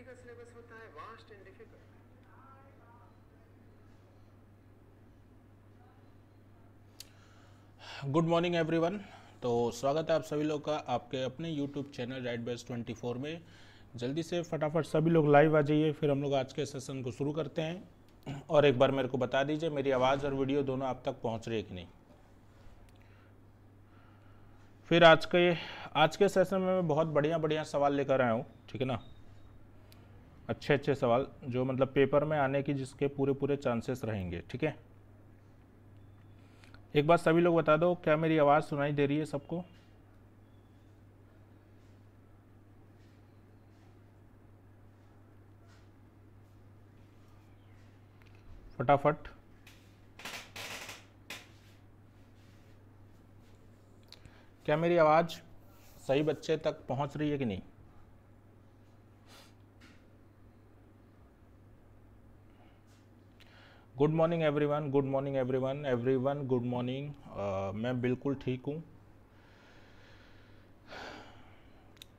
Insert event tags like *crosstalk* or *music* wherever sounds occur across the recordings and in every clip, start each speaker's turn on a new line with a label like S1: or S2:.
S1: का सिलेबस होता है vast and difficult good morning everyone तो स्वागत है आप सभी लोग का आपके अपने यूट्यूब चैनल राइट बेस्ट 24 में जल्दी से फटाफट सभी लोग लाइव आ जाइए फिर हम लोग आज के सेशन को शुरू करते हैं और एक बार मेरे को बता दीजिए मेरी आवाज़ और वीडियो दोनों आप तक पहुंच रही है कि नहीं फिर आज के आज के सेशन में मैं बहुत बढ़िया बढ़िया सवाल लेकर आया हूँ ठीक है ना अच्छे अच्छे सवाल जो मतलब पेपर में आने की जिसके पूरे पूरे चांसेस रहेंगे ठीक है एक बार सभी लोग बता दो क्या मेरी आवाज़ सुनाई दे रही है सबको फटाफट क्या मेरी आवाज़ सही बच्चे तक पहुंच रही है कि नहीं good morning everyone good morning everyone everyone good morning मैं बिल्कुल ठीक हूँ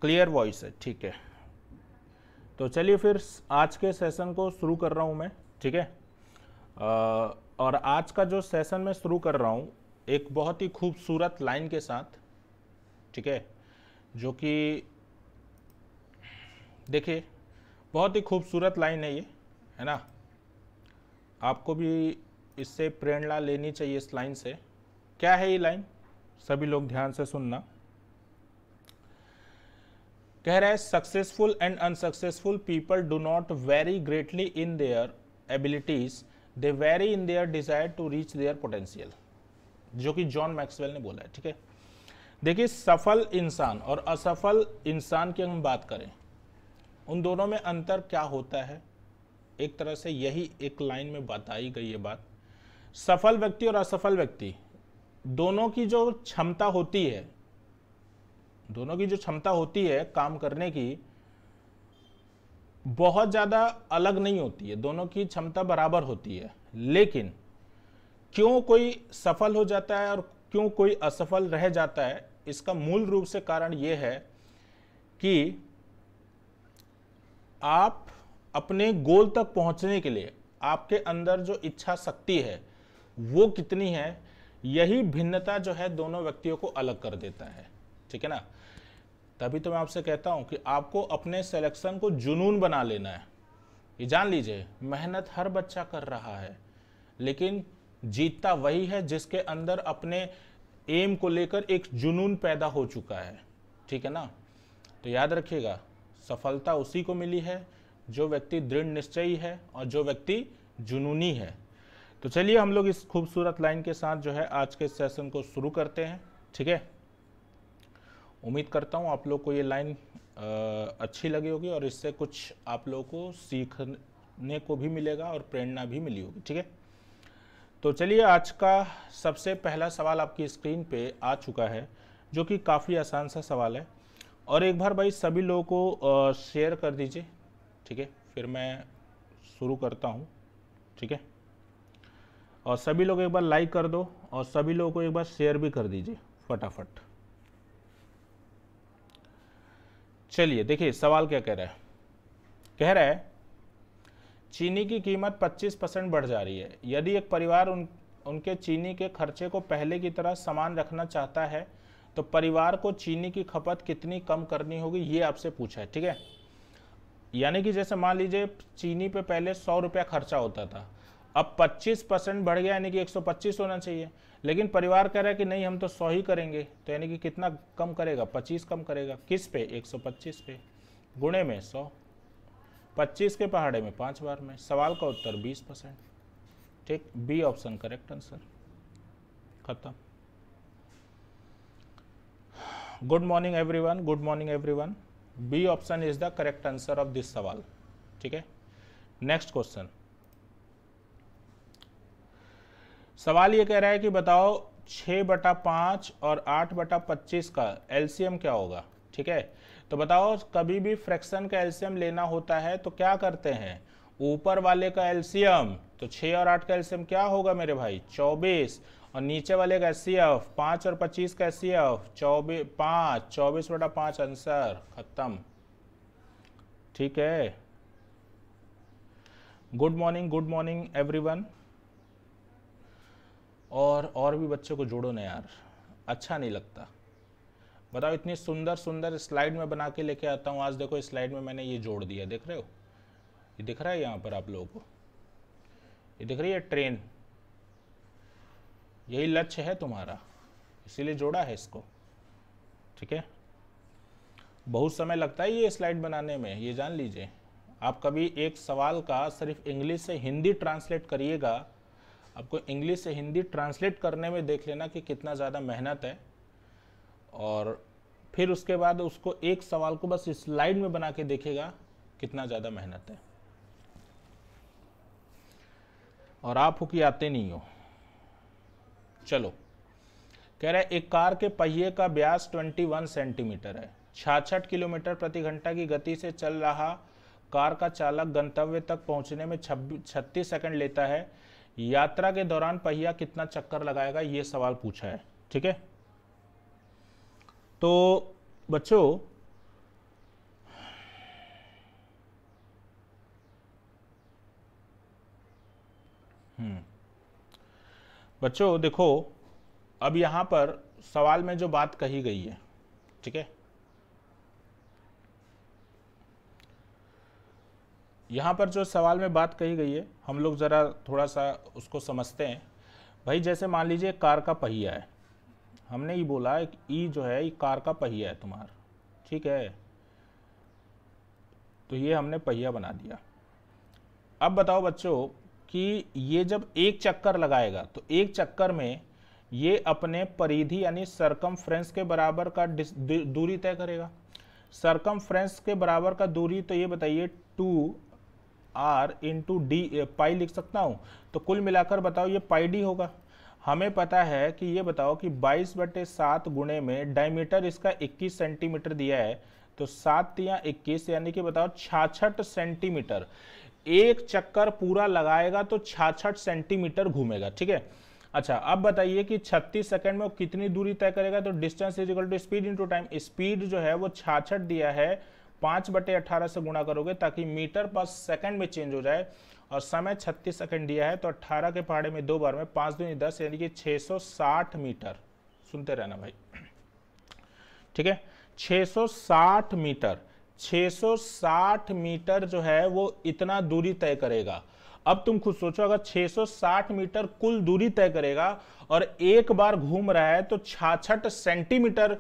S1: क्लियर वॉइस है ठीक है तो चलिए फिर आज के सेशन को शुरू कर रहा हूँ मैं ठीक है uh, और आज का जो सेशन मैं शुरू कर रहा हूँ एक बहुत ही खूबसूरत लाइन के साथ ठीक है जो कि देखिए बहुत ही खूबसूरत लाइन है ये है ना आपको भी इससे प्रेरणा लेनी चाहिए इस लाइन से क्या है ये लाइन सभी लोग ध्यान से सुनना कह रहा है successful and unsuccessful people do not vary greatly in their abilities they vary in their desire to reach their potential जो कि जॉन मैक्सवेल ने बोला है ठीक है देखिए सफल इंसान और असफल इंसान की हम बात करें उन दोनों में अंतर क्या होता है एक तरह से यही एक लाइन में बताई गई ये बात सफल व्यक्ति और असफल व्यक्ति दोनों की जो क्षमता होती है दोनों की जो क्षमता होती है काम करने की बहुत ज़्यादा अलग नहीं होती है दोनों की क्षमता बराबर होती है लेकिन क्यों कोई सफल हो जाता है और क्यों कोई असफल रह जाता है इसका मूल रूप से कारण ये है कि आप अपने गोल तक पहुंचने के लिए आपके अंदर जो इच्छा शक्ति है वो कितनी है यही भिन्नता जो है दोनों व्यक्तियों को अलग कर देता है ठीक है ना तभी तो मैं आपसे कहता हूं कि आपको अपने सिलेक्शन को जुनून बना लेना है ये जान लीजिए मेहनत हर बच्चा कर रहा है लेकिन जीतता वही है जिसके अंदर अपने एम को लेकर एक जुनून पैदा हो चुका है ठीक है ना तो याद रखिएगा सफलता उसी को मिली है जो व्यक्ति दृढ़ निश्चयी है और जो व्यक्ति जुनूनी है तो चलिए हम लोग इस खूबसूरत लाइन के साथ जो है आज के सेशन को शुरू करते हैं ठीक है उम्मीद करता हूँ आप लोग को ये लाइन अच्छी लगी होगी और इससे कुछ आप लोगों को सीखने को भी मिलेगा और प्रेरणा भी मिली होगी ठीक है तो चलिए आज का सबसे पहला सवाल आपकी स्क्रीन पे आ चुका है जो कि काफ़ी आसान सा सवाल है और एक बार भाई सभी लोगों को शेयर कर दीजिए ठीक है फिर मैं शुरू करता हूँ ठीक है और सभी लोग एक बार लाइक कर दो और सभी लोगों को एक बार शेयर भी कर दीजिए फटाफट चलिए देखिए सवाल क्या कह रहा है कह रहा है चीनी की कीमत 25 परसेंट बढ़ जा रही है यदि एक परिवार उन उनके चीनी के खर्चे को पहले की तरह समान रखना चाहता है तो परिवार को चीनी की खपत कितनी कम करनी होगी ये आपसे पूछा है ठीक है यानी कि जैसे मान लीजिए चीनी पे पहले सौ रुपया खर्चा होता था अब 25 परसेंट बढ़ गया यानी कि 125 होना चाहिए लेकिन परिवार कह रहा है कि नहीं हम तो सौ ही करेंगे तो यानी कि कितना कम करेगा 25 कम करेगा किस पे 125 पे गुणे में 100 25 के पहाड़े में पाँच बार में सवाल का उत्तर 20 परसेंट ठीक बी ऑप्शन करेक्ट आंसर खत्म good morning one good morning one B option is the correct answer of this सवाल ठीक है नेक्स्ट क्वेश्चन सवाल ये कह रहा है कि बताओ छः बटा पाँच और आठ बटा पच्चीस का एलसीएम क्या होगा ठीक है तो बताओ कभी भी फ्रैक्शन का एलसीएम लेना होता है तो क्या करते हैं ऊपर वाले का एलसीएम तो 6 और आठ का एलसीएम क्या होगा मेरे भाई चौबीस और नीचे वाले का एस पांच और पच्चीस का एस सी एफ चौबीस पांच चौबीस बटा पांच आंसर खत्म ठीक है good morning good morning everyone और और भी बच्चों को जोड़ो ना यार अच्छा नहीं लगता बताओ इतनी सुंदर सुंदर स्लाइड में बना के लेके आता हूँ आज देखो स्लाइड में मैंने ये जोड़ दिया देख रहे हो ये दिख रहा है यहाँ पर आप लोगों को ये दिख रही है ट्रेन यही लक्ष्य है तुम्हारा इसीलिए जोड़ा है इसको ठीक है बहुत समय लगता है ये स्लाइड बनाने में ये जान लीजिए आप कभी एक सवाल का सिर्फ इंग्लिश से हिंदी ट्रांसलेट करिएगा आपको इंग्लिश से हिंदी ट्रांसलेट करने में देख लेना कि कितना ज़्यादा मेहनत है और फिर उसके बाद उसको एक सवाल को बस स्लाइड में बना के देखेगा कितना ज़्यादा मेहनत है और आप हो कि आते नहीं हो चलो कह रहा है एक कार के पहिए का ब्यास 21 सेंटीमीटर है छाछठ किलोमीटर प्रति घंटा की गति से चल रहा कार का चालक गंतव्य तक पहुंचने में छत्तीस सेकंड लेता है यात्रा के दौरान पहिया कितना चक्कर लगाएगा ये सवाल पूछा है ठीक है तो बच्चों हम्म बच्चों देखो अब यहाँ पर सवाल में जो बात कही गई है ठीक है यहाँ पर जो सवाल में बात कही गई है हम लोग ज़रा थोड़ा सा उसको समझते हैं भाई जैसे मान लीजिए कार का पहिया है हमने ये बोला एक ई जो है ये कार का पहिया है तुम्हारा ठीक है तो ये हमने पहिया बना दिया अब बताओ बच्चों कि ये जब एक चक्कर लगाएगा तो एक चक्कर में ये अपने परिधि यानी सरकम के बराबर का दूरी तय करेगा सरकम के बराबर का दूरी तो ये बताइए two R into D pi लिख सकता हूँ तो कुल मिलाकर बताओ ये पाई डी होगा हमें पता है कि ये बताओ कि 22 बटे सात गुणे में डायमीटर इसका 21 सेंटीमीटर दिया है तो सात या इक्कीस यानी कि बताओ छाछठ सेंटीमीटर एक चक्कर पूरा लगाएगा तो छाछठ सेंटीमीटर घूमेगा ठीक है अच्छा अब बताइए कि 36 सेकंड में वो कितनी दूरी तय करेगा तो distance is equal to speed into time speed जो है वो छाछठ दिया है पाँच बटे अट्ठारह से गुणा करोगे ताकि मीटर पर सेकंड में चेंज हो जाए और समय 36 सेकंड दिया है तो 18 के पहाड़े में दो बार में पाँच दूनी दस यानी कि 660 मीटर सुनते रहना भाई ठीक है 660 मीटर 660 मीटर जो है वो इतना दूरी तय करेगा अब तुम खुद सोचो अगर 660 मीटर कुल दूरी तय करेगा और एक बार घूम रहा है तो छाछठ सेंटीमीटर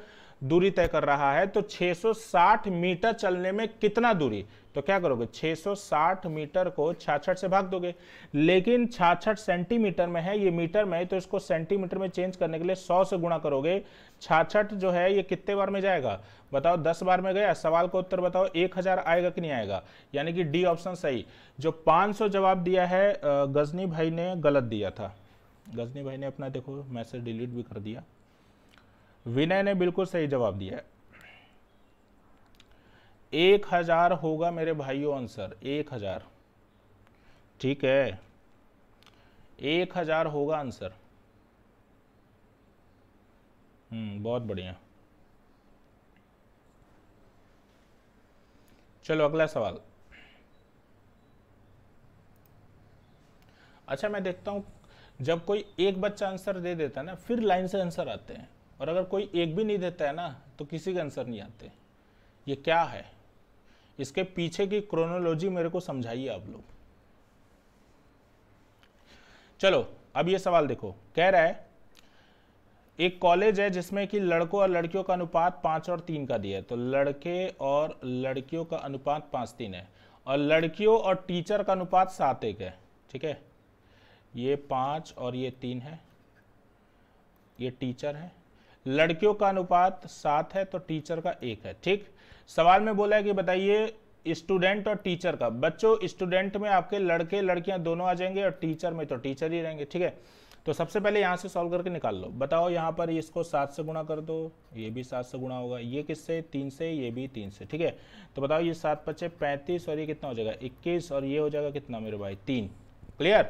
S1: दूरी तय कर रहा है तो 660 मीटर चलने में कितना दूरी तो क्या करोगे 660 मीटर को छाछठ से भाग दोगे लेकिन छाछठ सेंटीमीटर में है ये मीटर में तो इसको सेंटीमीटर में चेंज करने के लिए 100 से गुणा करोगे छाछठ जो है ये कितने बार में जाएगा बताओ दस बार में गया सवाल का उत्तर बताओ एक हजार आएगा कि नहीं आएगा यानी कि डी ऑप्शन सही जो 500 जवाब दिया है गजनी भाई ने गलत दिया था गजनी भाई ने अपना देखो मैसेज डिलीट भी कर दिया विनय ने बिल्कुल सही जवाब दिया है एक हजार होगा मेरे भाइयों आंसर एक हजार ठीक है एक हजार होगा आंसर हम्म बहुत बढ़िया चलो अगला सवाल अच्छा मैं देखता हूं जब कोई एक बच्चा आंसर दे देता है ना फिर लाइन से आंसर आते हैं और अगर कोई एक भी नहीं देता है ना तो किसी के आंसर नहीं आते ये क्या है इसके पीछे की क्रोनोलॉजी मेरे को समझाइए आप लोग चलो अब ये सवाल देखो कह रहा है एक कॉलेज है जिसमें कि लड़कों और लड़कियों का अनुपात पांच और तीन का दिया है तो लड़के और लड़कियों का अनुपात पांच तीन है और लड़कियों और टीचर का अनुपात सात एक है ठीक है ये पांच और ये तीन है ये टीचर है लड़कियों का अनुपात सात है तो टीचर का एक है ठीक सवाल में बोला है कि बताइए स्टूडेंट और टीचर का बच्चों स्टूडेंट में आपके लड़के लड़कियां दोनों आ जाएंगे और टीचर में तो टीचर ही रहेंगे ठीक है तो सबसे पहले यहाँ से सॉल्व करके निकाल लो बताओ यहाँ पर इसको सात से गुणा कर दो ये भी सात से गुणा होगा ये किससे तीन से ये भी तीन से ठीक है तो बताओ ये सात पच्चे पैंतीस और ये कितना हो जाएगा इक्कीस और ये हो जाएगा कितना मेरे भाई तीन क्लियर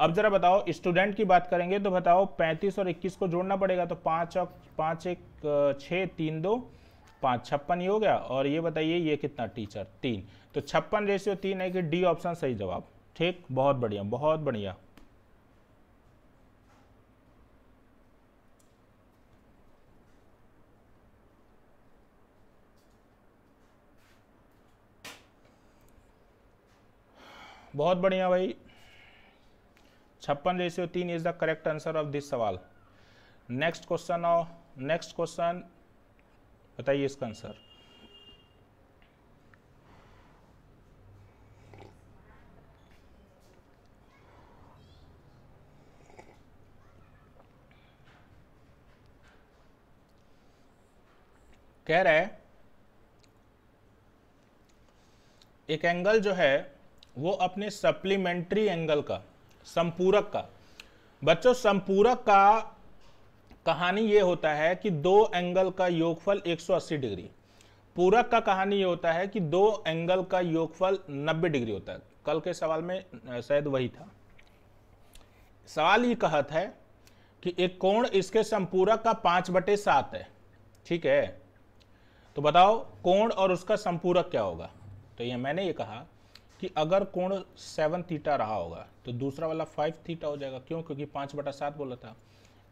S1: अब जरा बताओ स्टूडेंट की बात करेंगे तो बताओ पैंतीस और इक्कीस को जोड़ना पड़ेगा तो पाँच और पाँच एक छः तीन दो पाँच छप्पन ये हो गया और ये बताइए ये कितना टीचर तीन तो छप्पन रेशियो तीन है कि डी ऑप्शन सही जवाब ठीक बहुत बढ़िया बहुत बढ़िया बहुत बढ़िया भाई छप्पन रेशियो तीन is the correct answer of this सवाल नेक्स्ट क्वेश्चन आओ नेक्स्ट क्वेश्चन बताइए इसका आंसर कह रहा है एक एंगल जो है वो अपने सप्लीमेंट्री एंगल का संपूरक का बच्चों संपूरक का कहानी ये होता है कि दो एंगल का योगफल 180 डिग्री पूरक का कहानी ये होता है कि दो एंगल का योगफल 90 डिग्री होता है कल के सवाल में शायद वही था सवाल ये कहत है कि एक कोण इसके संपूरक का पांच बटे सात है ठीक है तो बताओ कोण और उसका संपूरक क्या होगा तो ये मैंने ये कहा कि अगर कोण सेवन थीटा रहा होगा तो दूसरा वाला फाइव थीटा हो जाएगा क्यों क्योंकि पाँच बटा सात बोला था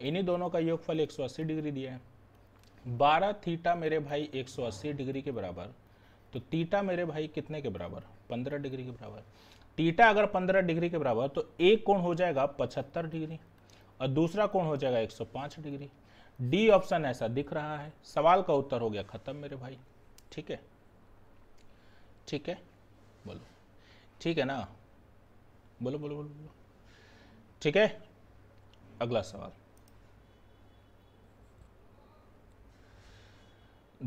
S1: इन्हीं दोनों का योगफल एक सौ अस्सी डिग्री दिया है बारह थीटा मेरे भाई एक सौ अस्सी डिग्री के बराबर तो थीटा मेरे भाई कितने के बराबर पंद्रह डिग्री के बराबर थीटा अगर पंद्रह डिग्री के बराबर तो एक कोण हो जाएगा पचहत्तर डिग्री और दूसरा कोण हो जाएगा एक सौ पाँच डिग्री डी ऑप्शन ऐसा दिख रहा है सवाल का उत्तर हो गया ख़त्म मेरे भाई ठीक है ठीक है बोलो ठीक है ना बोलो बोलो बोलो बोलो ठीक है अगला सवाल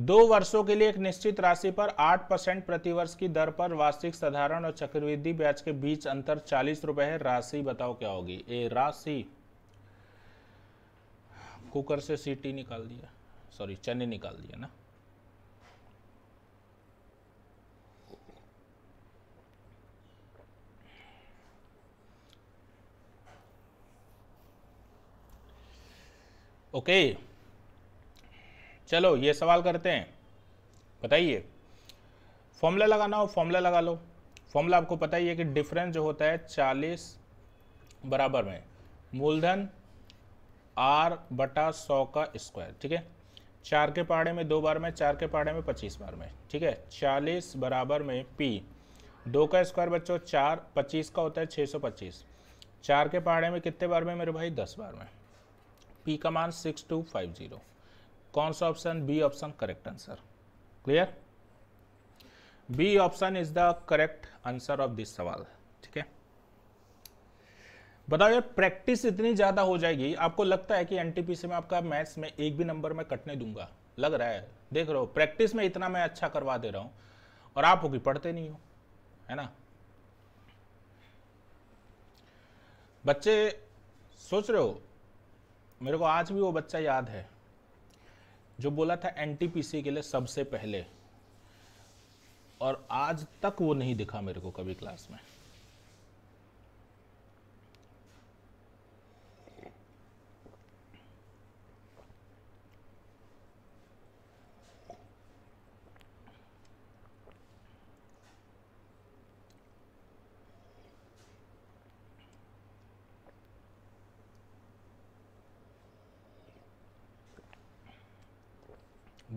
S1: दो वर्षों के लिए एक निश्चित राशि पर आठ परसेंट प्रतिवर्ष की दर पर वार्षिक साधारण और चक्रवृद्धि ब्याज के बीच अंतर चालीस रुपए है राशि बताओ क्या होगी ए राशि कुकर से सीटी निकाल दिया सॉरी चने निकाल दिया ना ओके चलो ये सवाल करते हैं बताइए फॉर्मूला लगाना हो फॉर्मूला लगा लो फॉर्मूला आपको पता ही है कि डिफरेंस जो होता है चालीस बराबर में मूलधन आर बटा सौ का स्क्वायर ठीक है चार के पहाड़े में दो बार में चार के पहाड़े में पच्चीस बार में ठीक है चालीस बराबर में पी दो का स्क्वायर बच्चों चार पच्चीस का होता है छः सौ पच्चीस चार के पहाड़े में कितने बार में मेरे भाई दस बार में पी का मान सिक्स टू फाइव जीरो कौन सा option B option correct answer clear B option is the correct answer of this सवाल ठीक है बताओ यार प्रैक्टिस इतनी ज़्यादा हो जाएगी आपको लगता है कि एनटीपीसी में आपका मैथ्स में एक भी नंबर में कटने दूंगा लग रहा है देख रहे हो प्रैक्टिस में इतना मैं अच्छा करवा दे रहा हूं और आप होगी पढ़ते नहीं हो है ना बच्चे सोच रहे हो मेरे को आज भी वो बच्चा याद है जो बोला था एनटीपीसी के लिए सबसे पहले और आज तक वो नहीं दिखा मेरे को कभी क्लास में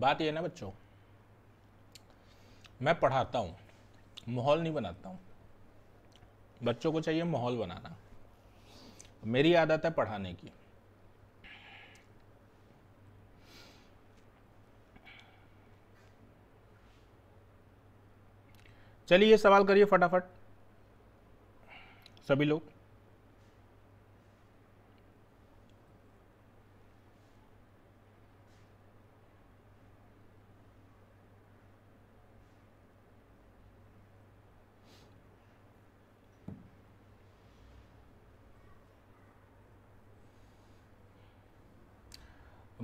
S1: बात ये ना बच्चों मैं पढ़ाता हूँ माहौल नहीं बनाता हूँ बच्चों को चाहिए माहौल बनाना मेरी आदत है पढ़ाने की चलिए सवाल करिए फटाफट सभी लोग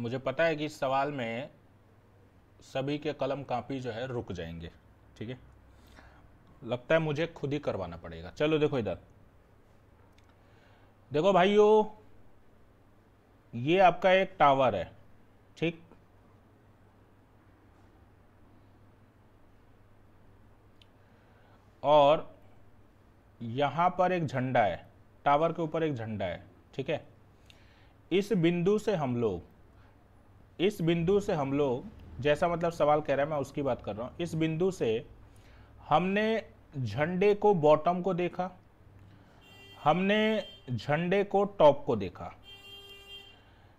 S1: मुझे पता है कि इस सवाल में सभी के कलम कापी जो है रुक जाएंगे ठीक है लगता है मुझे खुद ही करवाना पड़ेगा चलो देखो इधर देखो भाइयों ये आपका एक टावर है ठीक और यहां पर एक झंडा है टावर के ऊपर एक झंडा है ठीक है इस बिंदु से हम लोग इस बिंदु से हम लोग जैसा मतलब सवाल कह रहे हैं मैं उसकी बात कर रहा हूँ इस बिंदु से हमने झंडे को बॉटम को देखा हमने झंडे को टॉप को देखा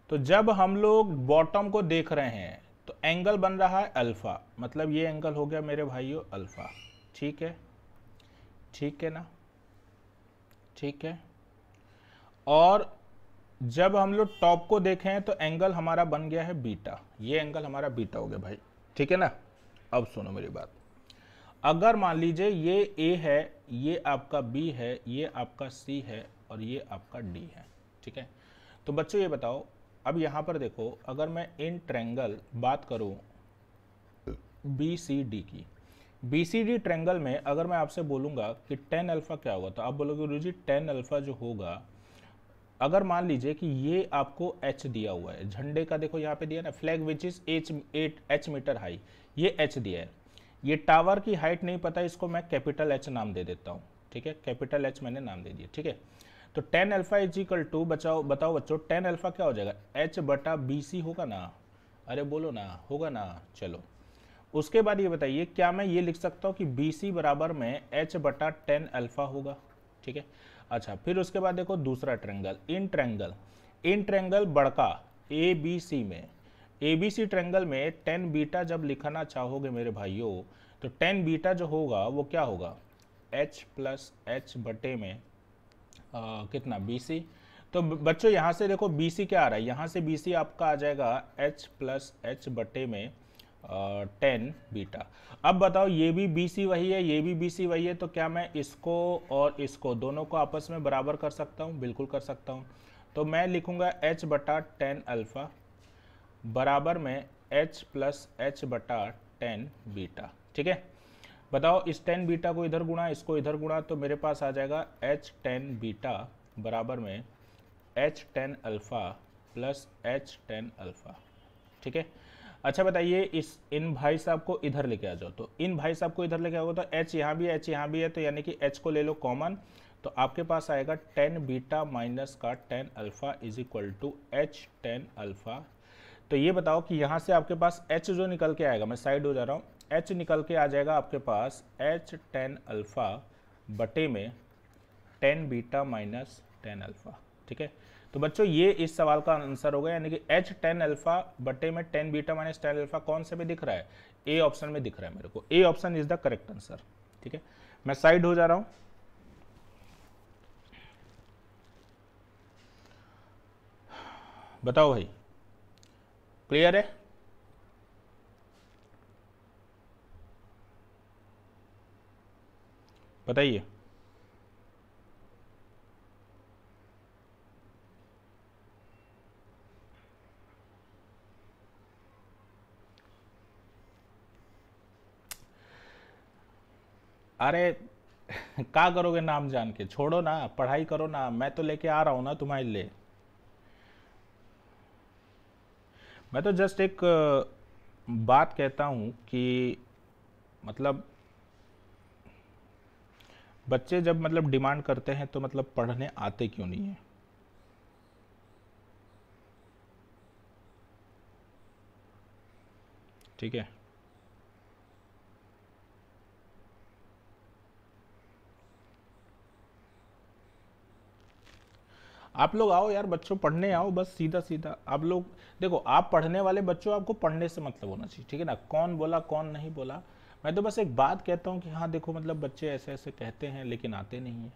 S1: तो जब हम लोग बॉटम को देख रहे हैं तो एंगल बन रहा है अल्फ़ा मतलब ये एंगल हो गया मेरे भाइयों अल्फ़ा ठीक है ठीक है ना ठीक है और जब हम लोग टॉप को देखें तो एंगल हमारा बन गया है बीटा ये एंगल हमारा बीटा हो गया भाई ठीक है ना अब सुनो मेरी बात अगर मान लीजिए ये ए है ये आपका बी है ये आपका सी है और ये आपका डी है ठीक है तो बच्चों ये बताओ अब यहाँ पर देखो अगर मैं इन ट्रेंगल बात करूँ बी सी डी की बी सी डी ट्रेंगल में अगर मैं आपसे बोलूँगा कि टेन अल्फ़ा क्या होगा तो आप बोलोगे गुरु जी टेन अल्फ़ा जो होगा अगर मान लीजिए कि ये आपको एच दिया हुआ है झंडे का देखो यहाँ पे दिया ना flag which is H at H metre high ये एच दिया है ये टावर की हाइट नहीं पता इसको मैं कैपिटल एच नाम दे देता हूँ ठीक है कैपिटल एच मैंने नाम दे दिया ठीक है तो tan alpha is equal to बचाओ बताओ बच्चों टेन अल्फा क्या हो जाएगा एच बटा बी सी होगा ना अरे बोलो ना होगा ना चलो उसके बाद ये बताइए क्या मैं ये लिख सकता हूँ कि बी सी बराबर में एच बटा टेन अल्फा होगा ठीक है अच्छा फिर उसके बाद देखो दूसरा triangle in triangle in triangle बड़का ए बी सी में ए बी सी ट्रेंगल में टेन बीटा जब लिखना चाहोगे मेरे भाइयों तो टेन बीटा जो होगा वो क्या होगा एच प्लस एच बटे में आ, कितना बी सी तो बच्चों यहाँ से देखो बी सी क्या आ रहा है यहाँ से बी सी आपका आ जाएगा एच प्लस एच बटे में टेन बीटा अब बताओ ये भी बी सी वही है ये भी बी सी वही है तो क्या मैं इसको और इसको दोनों को आपस में बराबर कर सकता हूँ बिल्कुल कर सकता हूँ तो मैं लिखूँगा एच बटा टेन अल्फ़ा बराबर में एच प्लस एच बटा टेन बीटा ठीक है बताओ इस टेन बीटा को इधर गुणा इसको इधर गुणा तो मेरे पास आ जाएगा एच टेन बीटा बराबर में H tan alpha plus H tan alpha ठीक है अच्छा बताइए इस इन भाई साहब को इधर लेके आ जाओ तो इन भाई साहब को इधर लेके आओ तो एच यहाँ भी एच यहाँ भी है तो यानी कि एच को ले लो कॉमन तो आपके पास आएगा टेन बीटा माइनस का tan alpha is equal to H tan alpha तो ये बताओ कि यहाँ से आपके पास एच जो निकल के आएगा मैं साइड हो जा रहा हूँ एच निकल के आ जाएगा आपके पास एच टेन अल्फ़ा बटे में tan beta minus tan alpha ठीक है तो बच्चों ये इस सवाल का आंसर होगा यानी कि एच टेन अल्फा बटे में tan beta minus tan alpha कौन से में दिख रहा है ए ऑप्शन में दिख रहा है मेरे को A option is the correct answer ठीक है मैं साइड हो जा रहा हूं बताओ भाई क्लियर है बताइए अरे *laughs* का करोगे नाम जान के छोड़ो ना पढ़ाई करो ना मैं तो लेके आ रहा हूं ना तुम्हारे लिए मैं तो जस्ट एक बात कहता हूं कि मतलब बच्चे जब मतलब डिमांड करते हैं तो मतलब पढ़ने आते क्यों नहीं है ठीक है आप लोग आओ यार बच्चों पढ़ने आओ बस सीधा सीधा आप लोग देखो आप पढ़ने वाले बच्चों आपको पढ़ने से मतलब होना चाहिए ठीक है ना कौन बोला कौन नहीं बोला मैं तो बस एक बात कहता हूँ कि हाँ देखो मतलब बच्चे ऐसे ऐसे कहते हैं लेकिन आते नहीं है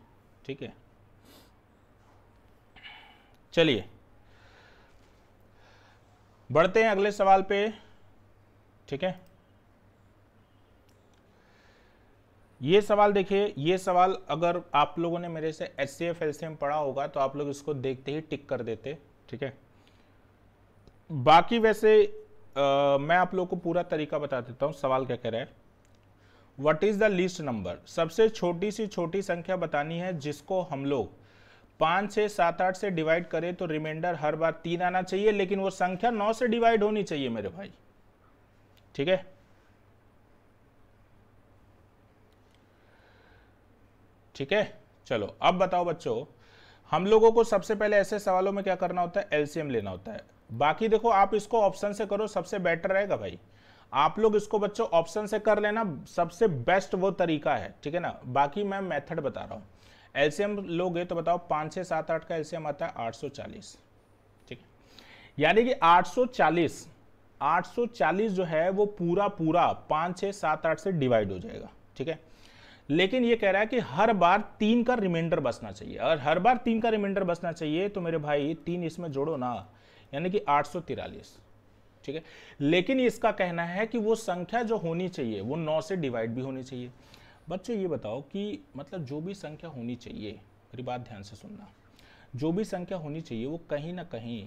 S1: ठीक है चलिए बढ़ते हैं अगले सवाल पे ठीक है ये सवाल देखिए ये सवाल अगर आप लोगों ने मेरे से S C F L C M पढ़ा होगा तो आप लोग इसको देखते ही टिक कर देते ठीक है बाकी वैसे आ, मैं आप लोग को पूरा तरीका बता देता हूँ सवाल क्या कह रहा है what is the least number सबसे छोटी सी छोटी संख्या बतानी है जिसको हम लोग पाँच छः सात आठ से डिवाइड करें तो रिमाइंडर हर बार तीन आना चाहिए लेकिन वो संख्या नौ से डिवाइड होनी चाहिए मेरे भाई ठीक है ठीक है चलो अब बताओ बच्चों हम लोगों को सबसे पहले ऐसे सवालों में क्या करना होता है एलसीएम लेना होता है बाकी देखो आप इसको ऑप्शन से करो सबसे बेटर रहेगा भाई आप लोग इसको बच्चों ऑप्शन से कर लेना सबसे बेस्ट वो तरीका है ठीक है ना बाकी मैं मेथड बता रहा हूँ एलसीएम लोगे तो बताओ पाँच छः सात आठ का एलसीएम आता है 840 ठीक है यानी कि 840 840 जो है वो पूरा पूरा पाँच छः सात आठ से डिवाइड हो जाएगा ठीक है लेकिन ये कह रहा है कि हर बार तीन का रिमाइंडर बसना चाहिए अगर हर बार तीन का रिमाइंडर बसना चाहिए तो मेरे भाई तीन इसमें जोड़ो ना यानी कि आठ ठीक है लेकिन इसका कहना है कि वो संख्या जो होनी चाहिए वो नौ से डिवाइड भी होनी चाहिए बच्चों ये बताओ कि मतलब जो भी संख्या होनी चाहिए मेरी बात ध्यान से सुनना जो भी संख्या होनी चाहिए वो कहीं ना कहीं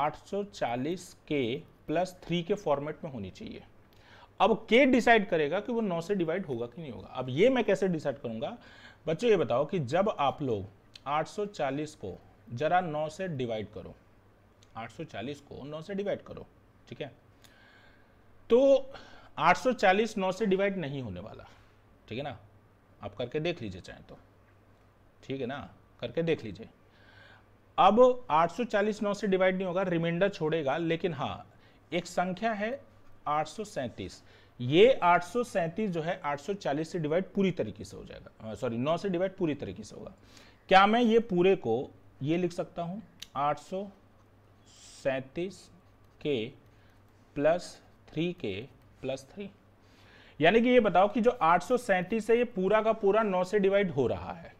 S1: 840 के प्लस थ्री के फॉर्मेट में होनी चाहिए अब के डिसाइड करेगा कि वो नौ से डिवाइड होगा कि नहीं होगा अब ये मैं कैसे डिसाइड करूंगा बच्चों ये बताओ कि जब आप लोग 840 को जरा नौ से डिवाइड करो 840 को नौ से डिवाइड करो ठीक है तो 840 नौ से डिवाइड नहीं होने वाला ठीक है ना आप करके देख लीजिए चाहे तो ठीक है ना करके देख लीजिए अब 840 नौ से डिवाइड नहीं होगा रिमाइंडर छोड़ेगा लेकिन हाँ एक संख्या है 837 ये 837 जो है 840 से डिवाइड पूरी तरीके से हो जाएगा सॉरी 9 से डिवाइड पूरी तरीके से होगा क्या मैं ये पूरे को ये लिख सकता हूँ आठ के प्लस थ्री के प्लस थ्री यानी कि ये बताओ कि जो आठ है ये पूरा का पूरा 9 से डिवाइड हो रहा है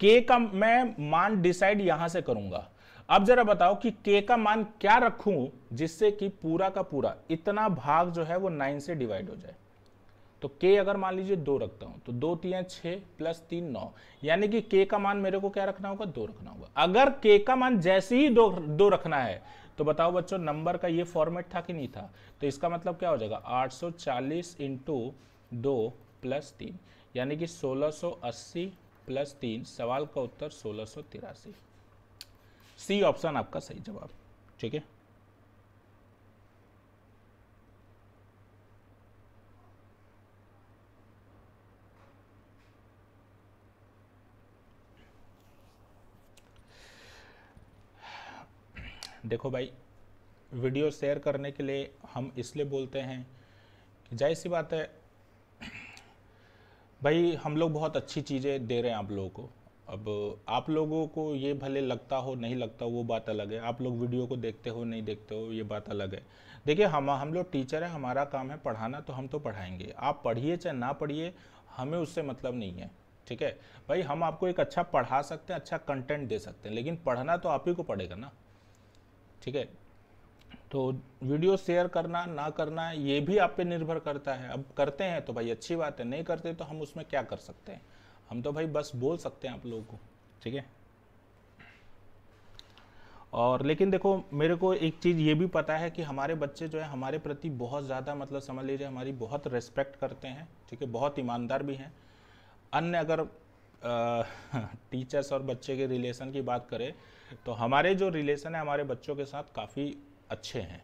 S1: के का मैं मान डिसाइड यहां से करूंगा अब जरा बताओ कि के का मान क्या रखूं जिससे कि पूरा का पूरा इतना भाग जो है वो नाइन से डिवाइड हो जाए तो के अगर मान लीजिए दो रखता हूं तो दो तीन छह प्लस तीन नौ यानी कि के का मान मेरे को क्या रखना होगा दो रखना होगा अगर के का मान जैसे ही दो दो रखना है तो बताओ बच्चों नंबर का ये फॉर्मेट था कि नहीं था तो इसका मतलब क्या हो जाएगा 840 सौ चालीस इंटू दो प्लस तीन यानी कि 1680 प्लस तीन सवाल का उत्तर सोलह सौ तिरासी सी ऑप्शन आपका सही जवाब ठीक है देखो भाई वीडियो शेयर करने के लिए हम इसलिए बोलते हैं कि जाहिर सी बात है भाई हम लोग बहुत अच्छी चीज़ें दे रहे हैं आप लोगों को अब आप लोगों को ये भले लगता हो नहीं लगता वो बात अलग है आप लोग वीडियो को देखते हो नहीं देखते हो ये बात अलग है देखिए हम हम लोग टीचर हैं हमारा काम है पढ़ाना तो हम तो पढ़ाएंगे आप पढ़िए चाहे ना पढ़िए हमें उससे मतलब नहीं है ठीक है भाई हम आपको एक अच्छा पढ़ा सकते हैं अच्छा कंटेंट दे सकते हैं लेकिन पढ़ना तो आप ही को पड़ेगा ना ठीक है तो वीडियो शेयर करना ना करना ये भी आप पे निर्भर करता है अब करते हैं तो भाई अच्छी बात है नहीं करते तो हम उसमें क्या कर सकते हैं हम तो भाई बस बोल सकते हैं आप लोगों को ठीक है और लेकिन देखो मेरे को एक चीज़ ये भी पता है कि हमारे बच्चे जो है हमारे प्रति बहुत ज़्यादा मतलब समझ लीजिए हमारी बहुत रेस्पेक्ट करते हैं ठीक है बहुत ईमानदार भी हैं अन्य अगर टीचर्स *laughs* और बच्चे के रिलेशन की बात करें तो हमारे जो रिलेशन है हमारे बच्चों के साथ काफ़ी अच्छे हैं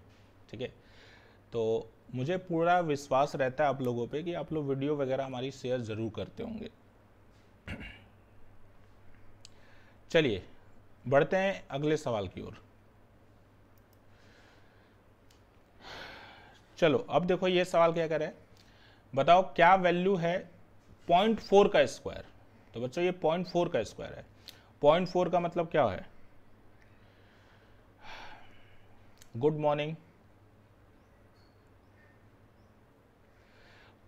S1: ठीक है तो मुझे पूरा विश्वास रहता है आप लोगों पे कि आप लोग वीडियो वगैरह हमारी शेयर ज़रूर करते होंगे *clears throat* चलिए बढ़ते हैं अगले सवाल की ओर चलो अब देखो ये सवाल क्या करे बताओ क्या वैल्यू है पॉइंट फोर का स्क्वायर तो बच्चों ये पॉइंट फोर का स्क्वायर है पॉइंट फोर का मतलब क्या है गुड मॉर्निंग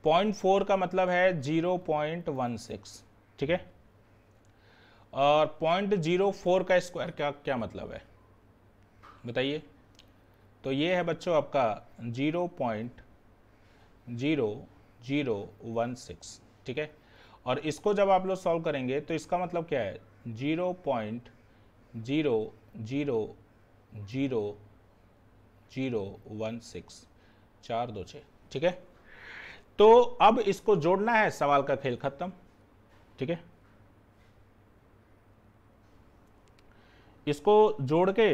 S1: पॉइंट फोर का मतलब है जीरो पॉइंट वन सिक्स ठीक है और पॉइंट जीरो फोर का स्क्वायर क्या क्या मतलब है बताइए तो ये है बच्चों आपका zero point zero zero one six ठीक है और इसको जब आप लोग सॉल्व करेंगे तो इसका मतलब क्या है zero point zero zero zero zero one six चार दो छः ठीक है तो अब इसको जोड़ना है सवाल का खेल खत्म ठीक है इसको जोड़ के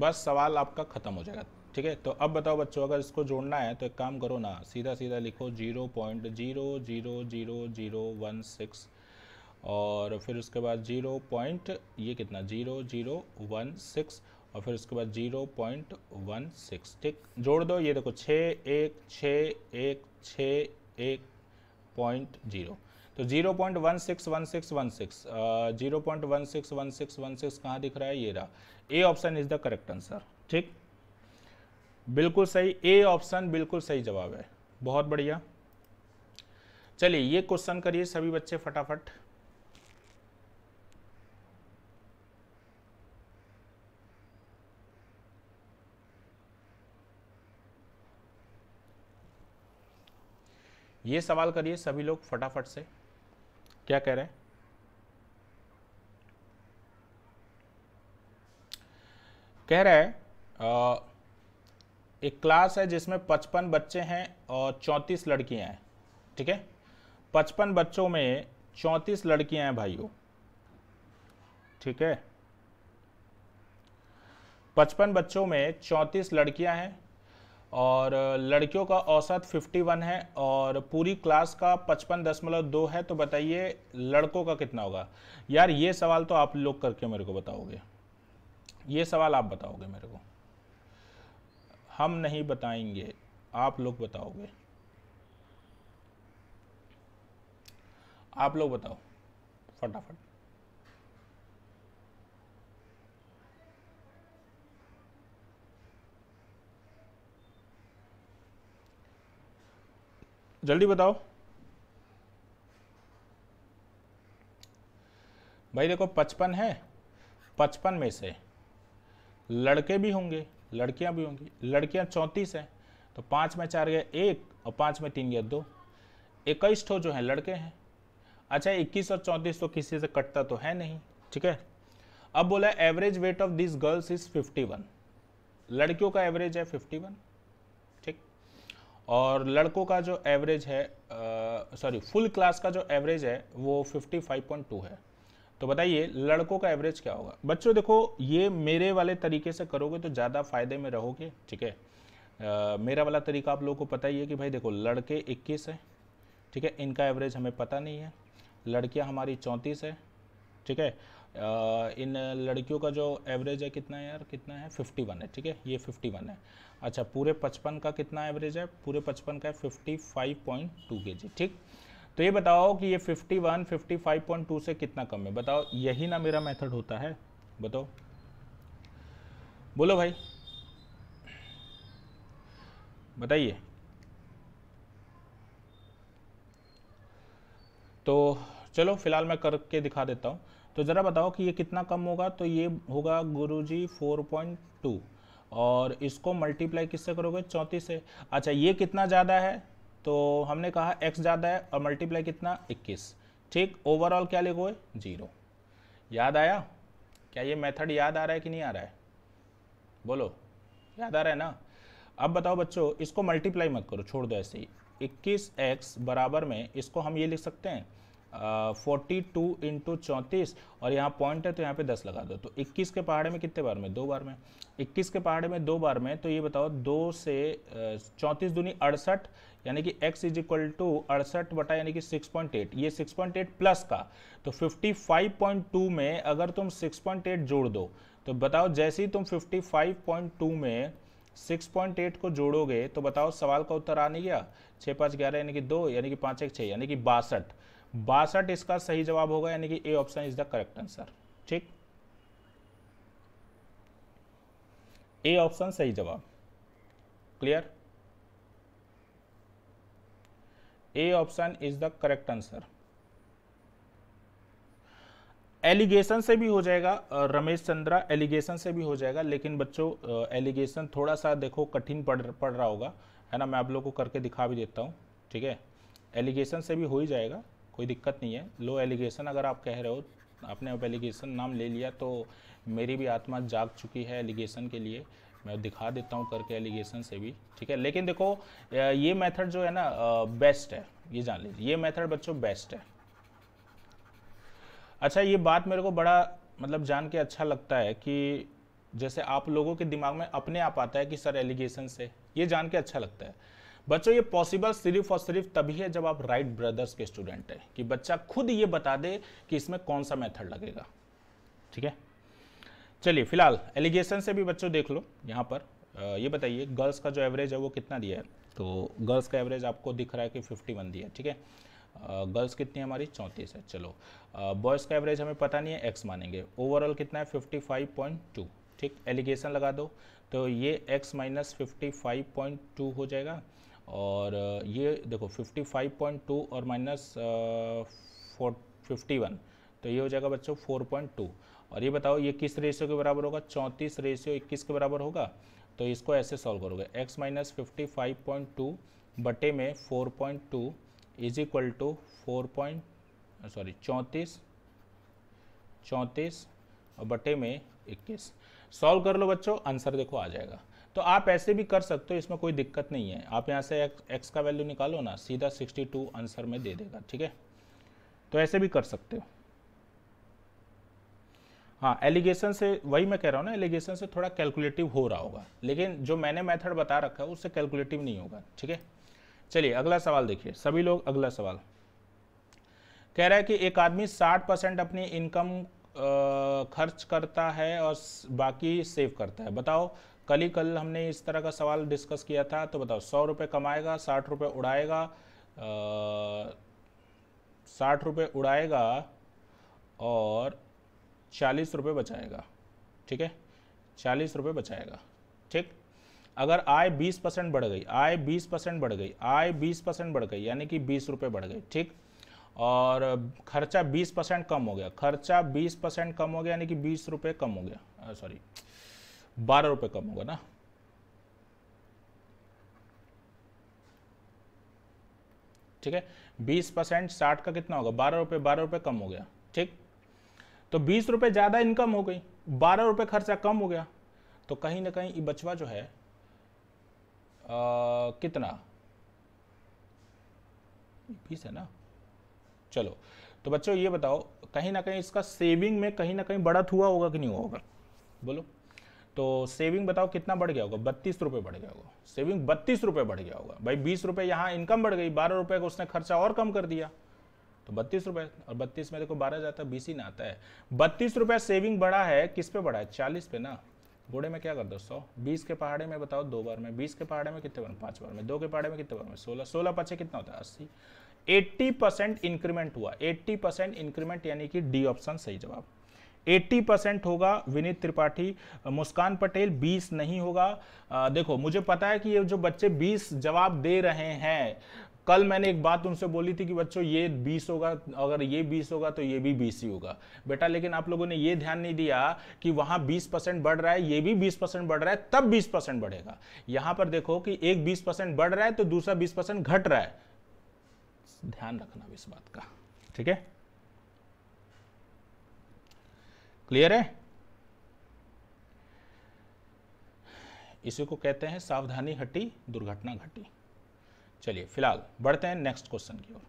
S1: बस सवाल आपका ख़त्म हो जाएगा ठीक है तो अब बताओ बच्चों अगर इसको जोड़ना है तो एक काम करो ना सीधा सीधा लिखो zero point zero zero zero zero one six और फिर उसके बाद जीरो पॉइंट ये कितना जीरो जीरो वन सिक्स और फिर उसके बाद जीरो पॉइंट वन सिक्स ठीक जोड़ दो ये देखो छ एक छ एक छ एक पॉइंट जीरो तो zero point one six one six one six zero point one six one six one six कहाँ दिख रहा है ये रहा A option is the correct answer ठीक बिल्कुल सही ए ऑप्शन बिल्कुल सही जवाब है बहुत बढ़िया चलिए ये क्वेश्चन करिए सभी बच्चे फटाफट ये सवाल करिए सभी लोग फटाफट से क्या कह रहे हैं कह रहे है एक क्लास है जिसमें पचपन बच्चे हैं और चौंतीस लड़कियां हैं ठीक है पचपन बच्चों में चौंतीस लड़कियां हैं भाइयों ठीक है पचपन बच्चों में चौंतीस लड़कियां हैं और लड़कियों का औसत 51 है और पूरी क्लास का पचपन दशमलव दो है तो बताइए लड़कों का कितना होगा यार ये सवाल तो आप लोग करके मेरे को बताओगे ये सवाल आप बताओगे मेरे को हम नहीं बताएंगे आप लोग बताओगे आप लोग बताओ फटाफट जल्दी बताओ भाई देखो पचपन है पचपन में से लड़के भी होंगे लड़कियां भी होंगी लड़कियां चौंतीस हैं तो पाँच में चार गया एक और पाँच में तीन गया दो इक्कीस ठो जो हैं लड़के हैं अच्छा इक्कीस और चौंतीस तो किसी से कटता तो है नहीं ठीक है अब बोला average weight of this girls is 51 लड़कियों का एवरेज है 51 और लड़कों का जो एवरेज है सॉरी फुल क्लास का जो एवरेज है वो 55.2 है तो बताइए लड़कों का एवरेज क्या होगा बच्चों देखो ये मेरे वाले तरीके से करोगे तो ज़्यादा फायदे में रहोगे ठीक है मेरा वाला तरीका आप लोगों को पता ही है कि भाई देखो लड़के 21 है ठीक है इनका एवरेज हमें पता नहीं है लड़कियां हमारी 34 है ठीक है इन लड़कियों का जो एवरेज है कितना है यार कितना है 51 है ठीक है ये 51 है अच्छा पूरे 55 का कितना एवरेज है पूरे 55 का है 55.2 जी ठीक तो ये बताओ कि ये 51 55.2 से कितना कम है बताओ यही ना मेरा मेथड होता है बताओ बोलो भाई बताइए तो चलो फिलहाल मैं करके दिखा देता हूँ तो ज़रा बताओ कि ये कितना कम होगा तो ये होगा गुरु जी फोर पॉइंट टू और इसको मल्टीप्लाई किससे करोगे चौंतीस से अच्छा ये कितना ज़्यादा है तो हमने कहा एक्स ज़्यादा है और मल्टीप्लाई कितना इक्कीस ठीक ओवरऑल क्या लिखोगे जीरो याद आया क्या ये मेथड याद आ रहा है कि नहीं आ रहा है बोलो याद आ रहा है ना अब बताओ बच्चों इसको मल्टीप्लाई मत करो छोड़ दो ऐसे ही इक्कीस एक्स बराबर में इसको हम ये लिख सकते हैं फोर्टी टू इंटू चौंतीस और यहाँ पॉइंट है तो यहाँ पे दस लगा दो तो इक्कीस के पहाड़े में कितने बार में दो बार में इक्कीस के पहाड़े में दो बार में तो ये बताओ दो से चौंतीस दूनी अड़सठ यानी कि x इज इक्वल टू अड़सठ बटा यानी कि 6.8 ये 6.8 प्लस का तो 55.2 में अगर तुम 6.8 जोड़ दो तो बताओ जैसे ही तुम 55.2 में 6.8 को जोड़ोगे तो बताओ सवाल का उत्तर आ नहीं गया छः पाँच ग्यारह यानी कि दो यानी कि पाँच एक छः यानी कि बासठ बासठ इसका सही जवाब होगा यानी कि A option is the correct answer ठीक ए ऑप्शन सही जवाब clear A option is the correct answer alligation से भी हो जाएगा रमेश चंद्रा एलिगेशन से भी हो जाएगा लेकिन बच्चों एलिगेशन थोड़ा सा देखो कठिन पड़ पड़ रहा होगा है ना मैं आप लोगों को करके दिखा भी देता हूं ठीक है एलिगेशन से भी हो ही जाएगा कोई दिक्कत नहीं है लो एलिगेशन अगर आप कह रहे हो आपने अब एलिगेशन नाम ले लिया तो मेरी भी आत्मा जाग चुकी है एलिगेशन के लिए मैं दिखा देता हूँ करके एलिगेशन से भी ठीक है लेकिन देखो ये मेथड जो है ना बेस्ट है ये जान लीजिए ये मेथड बच्चों बेस्ट है अच्छा ये बात मेरे को बड़ा मतलब जान के अच्छा लगता है कि जैसे आप लोगों के दिमाग में अपने आप आता है कि सर एलिगेशन से ये जान के अच्छा लगता है बच्चों ये पॉसिबल सिर्फ और सिर्फ तभी है जब आप राइट ब्रदर्स के स्टूडेंट हैं कि बच्चा खुद ये बता दे कि इसमें कौन सा मेथड लगेगा ठीक है चलिए फिलहाल एलिगेशन से भी बच्चों देख लो यहाँ पर ये बताइए गर्ल्स का जो एवरेज है वो कितना दिया है तो गर्ल्स का एवरेज आपको दिख रहा है कि फिफ्टी वन दिया ठीक है गर्ल्स कितनी हमारी चौंतीस है चलो बॉयज़ का एवरेज हमें पता नहीं है एक्स मानेंगे ओवरऑल कितना है फिफ्टी फाइव पॉइंट टू ठीक एलिगेशन लगा दो तो ये x minus fifty five point two हो जाएगा और ये देखो 55.2 और माइनस फोर फिफ्टी वन तो ये हो जाएगा बच्चों 4.2 और ये बताओ ये किस रेशियो के बराबर होगा चौंतीस रेशियो इक्कीस के बराबर होगा तो इसको ऐसे सॉल्व करोगे x minus fifty five point two बटे में four point two is equal to four point sorry चौंतीस चौंतीस और बटे में इक्कीस सॉल्व कर लो बच्चों आंसर देखो आ जाएगा तो आप ऐसे भी कर सकते हो इसमें कोई दिक्कत नहीं है आप यहाँ से एक्स का वैल्यू निकालो ना सीधा 62 आंसर में दे देगा ठीक है तो ऐसे भी कर सकते हो हाँ एलिगेशन से वही मैं कह रहा हूँ ना एलिगेशन से थोड़ा कैलकुलेटिव हो रहा होगा लेकिन जो मैंने मेथड बता रखा है उससे कैलकुलेटिव नहीं होगा ठीक है चलिए अगला सवाल देखिए सभी लोग अगला सवाल कह रहा है कि एक आदमी 60 परसेंट अपनी इनकम खर्च करता है और बाकी सेव करता है बताओ कल ही कल हमने इस तरह का सवाल डिस्कस किया था तो बताओ सौ रुपये कमाएगा साठ रुपये उड़ाएगा साठ रुपये उड़ाएगा और चालीस रुपये बचाएगा ठीक है चालीस रुपये बचाएगा ठीक अगर आय बीस परसेंट बढ़ गई आय बीस परसेंट बढ़ गई आय बीस परसेंट बढ़ गई यानी कि बीस रुपये बढ़ गई ठीक और खर्चा बीस परसेंट कम हो गया खर्चा बीस परसेंट कम हो गया यानी कि बीस रुपये कम हो गया सॉरी uh, बारह रुपए कम होगा ना ठीक है बीस परसेंट साठ का कितना होगा बारह रुपए बारह रुपए कम हो गया ठीक तो बीस रुपए ज्यादा इनकम हो गई बारह रुपए खर्चा कम हो गया तो कहीं ना कहीं ये बचवा जो है आ, कितना बीस है ना चलो तो बच्चों ये बताओ कहीं ना कहीं इसका सेविंग में कहीं ना कहीं बढ़त हुआ होगा कि नहीं हुआ होगा बोलो तो सेविंग बताओ कितना बढ़ गया होगा बत्तीस रुपये बढ़ गया होगा सेविंग बत्तीस रुपये बढ़ गया होगा भाई बीस रुपये यहाँ इनकम बढ़ गई बारह रुपये का उसने खर्चा और कम कर दिया तो बत्तीस रुपये और बत्तीस में देखो बारह जाता है बीस ही ना आता है बत्तीस रुपये सेविंग बढ़ा है किस पे बढ़ा है चालीस पे ना घोड़े में क्या कर दो सौ बीस के पहाड़े में बताओ दो बार में बीस के पहाड़े में कितने बार पाँच बार में दो के पहाड़े में कितने बार में सोलह सोलह पचे कितना होता है अस्सी एट्टी परसेंट इंक्रीमेंट हुआ एट्टी परसेंट इंक्रीमेंट यानी कि डी ऑप्शन सही जवाब 80 परसेंट होगा विनीत त्रिपाठी मुस्कान पटेल 20 नहीं होगा आ, देखो मुझे पता है कि ये जो बच्चे 20 जवाब दे रहे हैं कल मैंने एक बात उनसे बोली थी कि बच्चों ये 20 होगा अगर ये 20 होगा तो ये भी 20 ही होगा बेटा लेकिन आप लोगों ने ये ध्यान नहीं दिया कि वहाँ 20 परसेंट बढ़ रहा है ये भी 20 परसेंट बढ़ रहा है तब 20 परसेंट बढ़ेगा यहाँ पर देखो कि एक 20 परसेंट बढ़ रहा है तो दूसरा 20 परसेंट घट रहा है ध्यान रखना इस बात का ठीक है क्लियर है इसी को कहते हैं सावधानी हटी दुर्घटना घटी चलिए फिलहाल बढ़ते हैं नेक्स्ट क्वेश्चन की ओर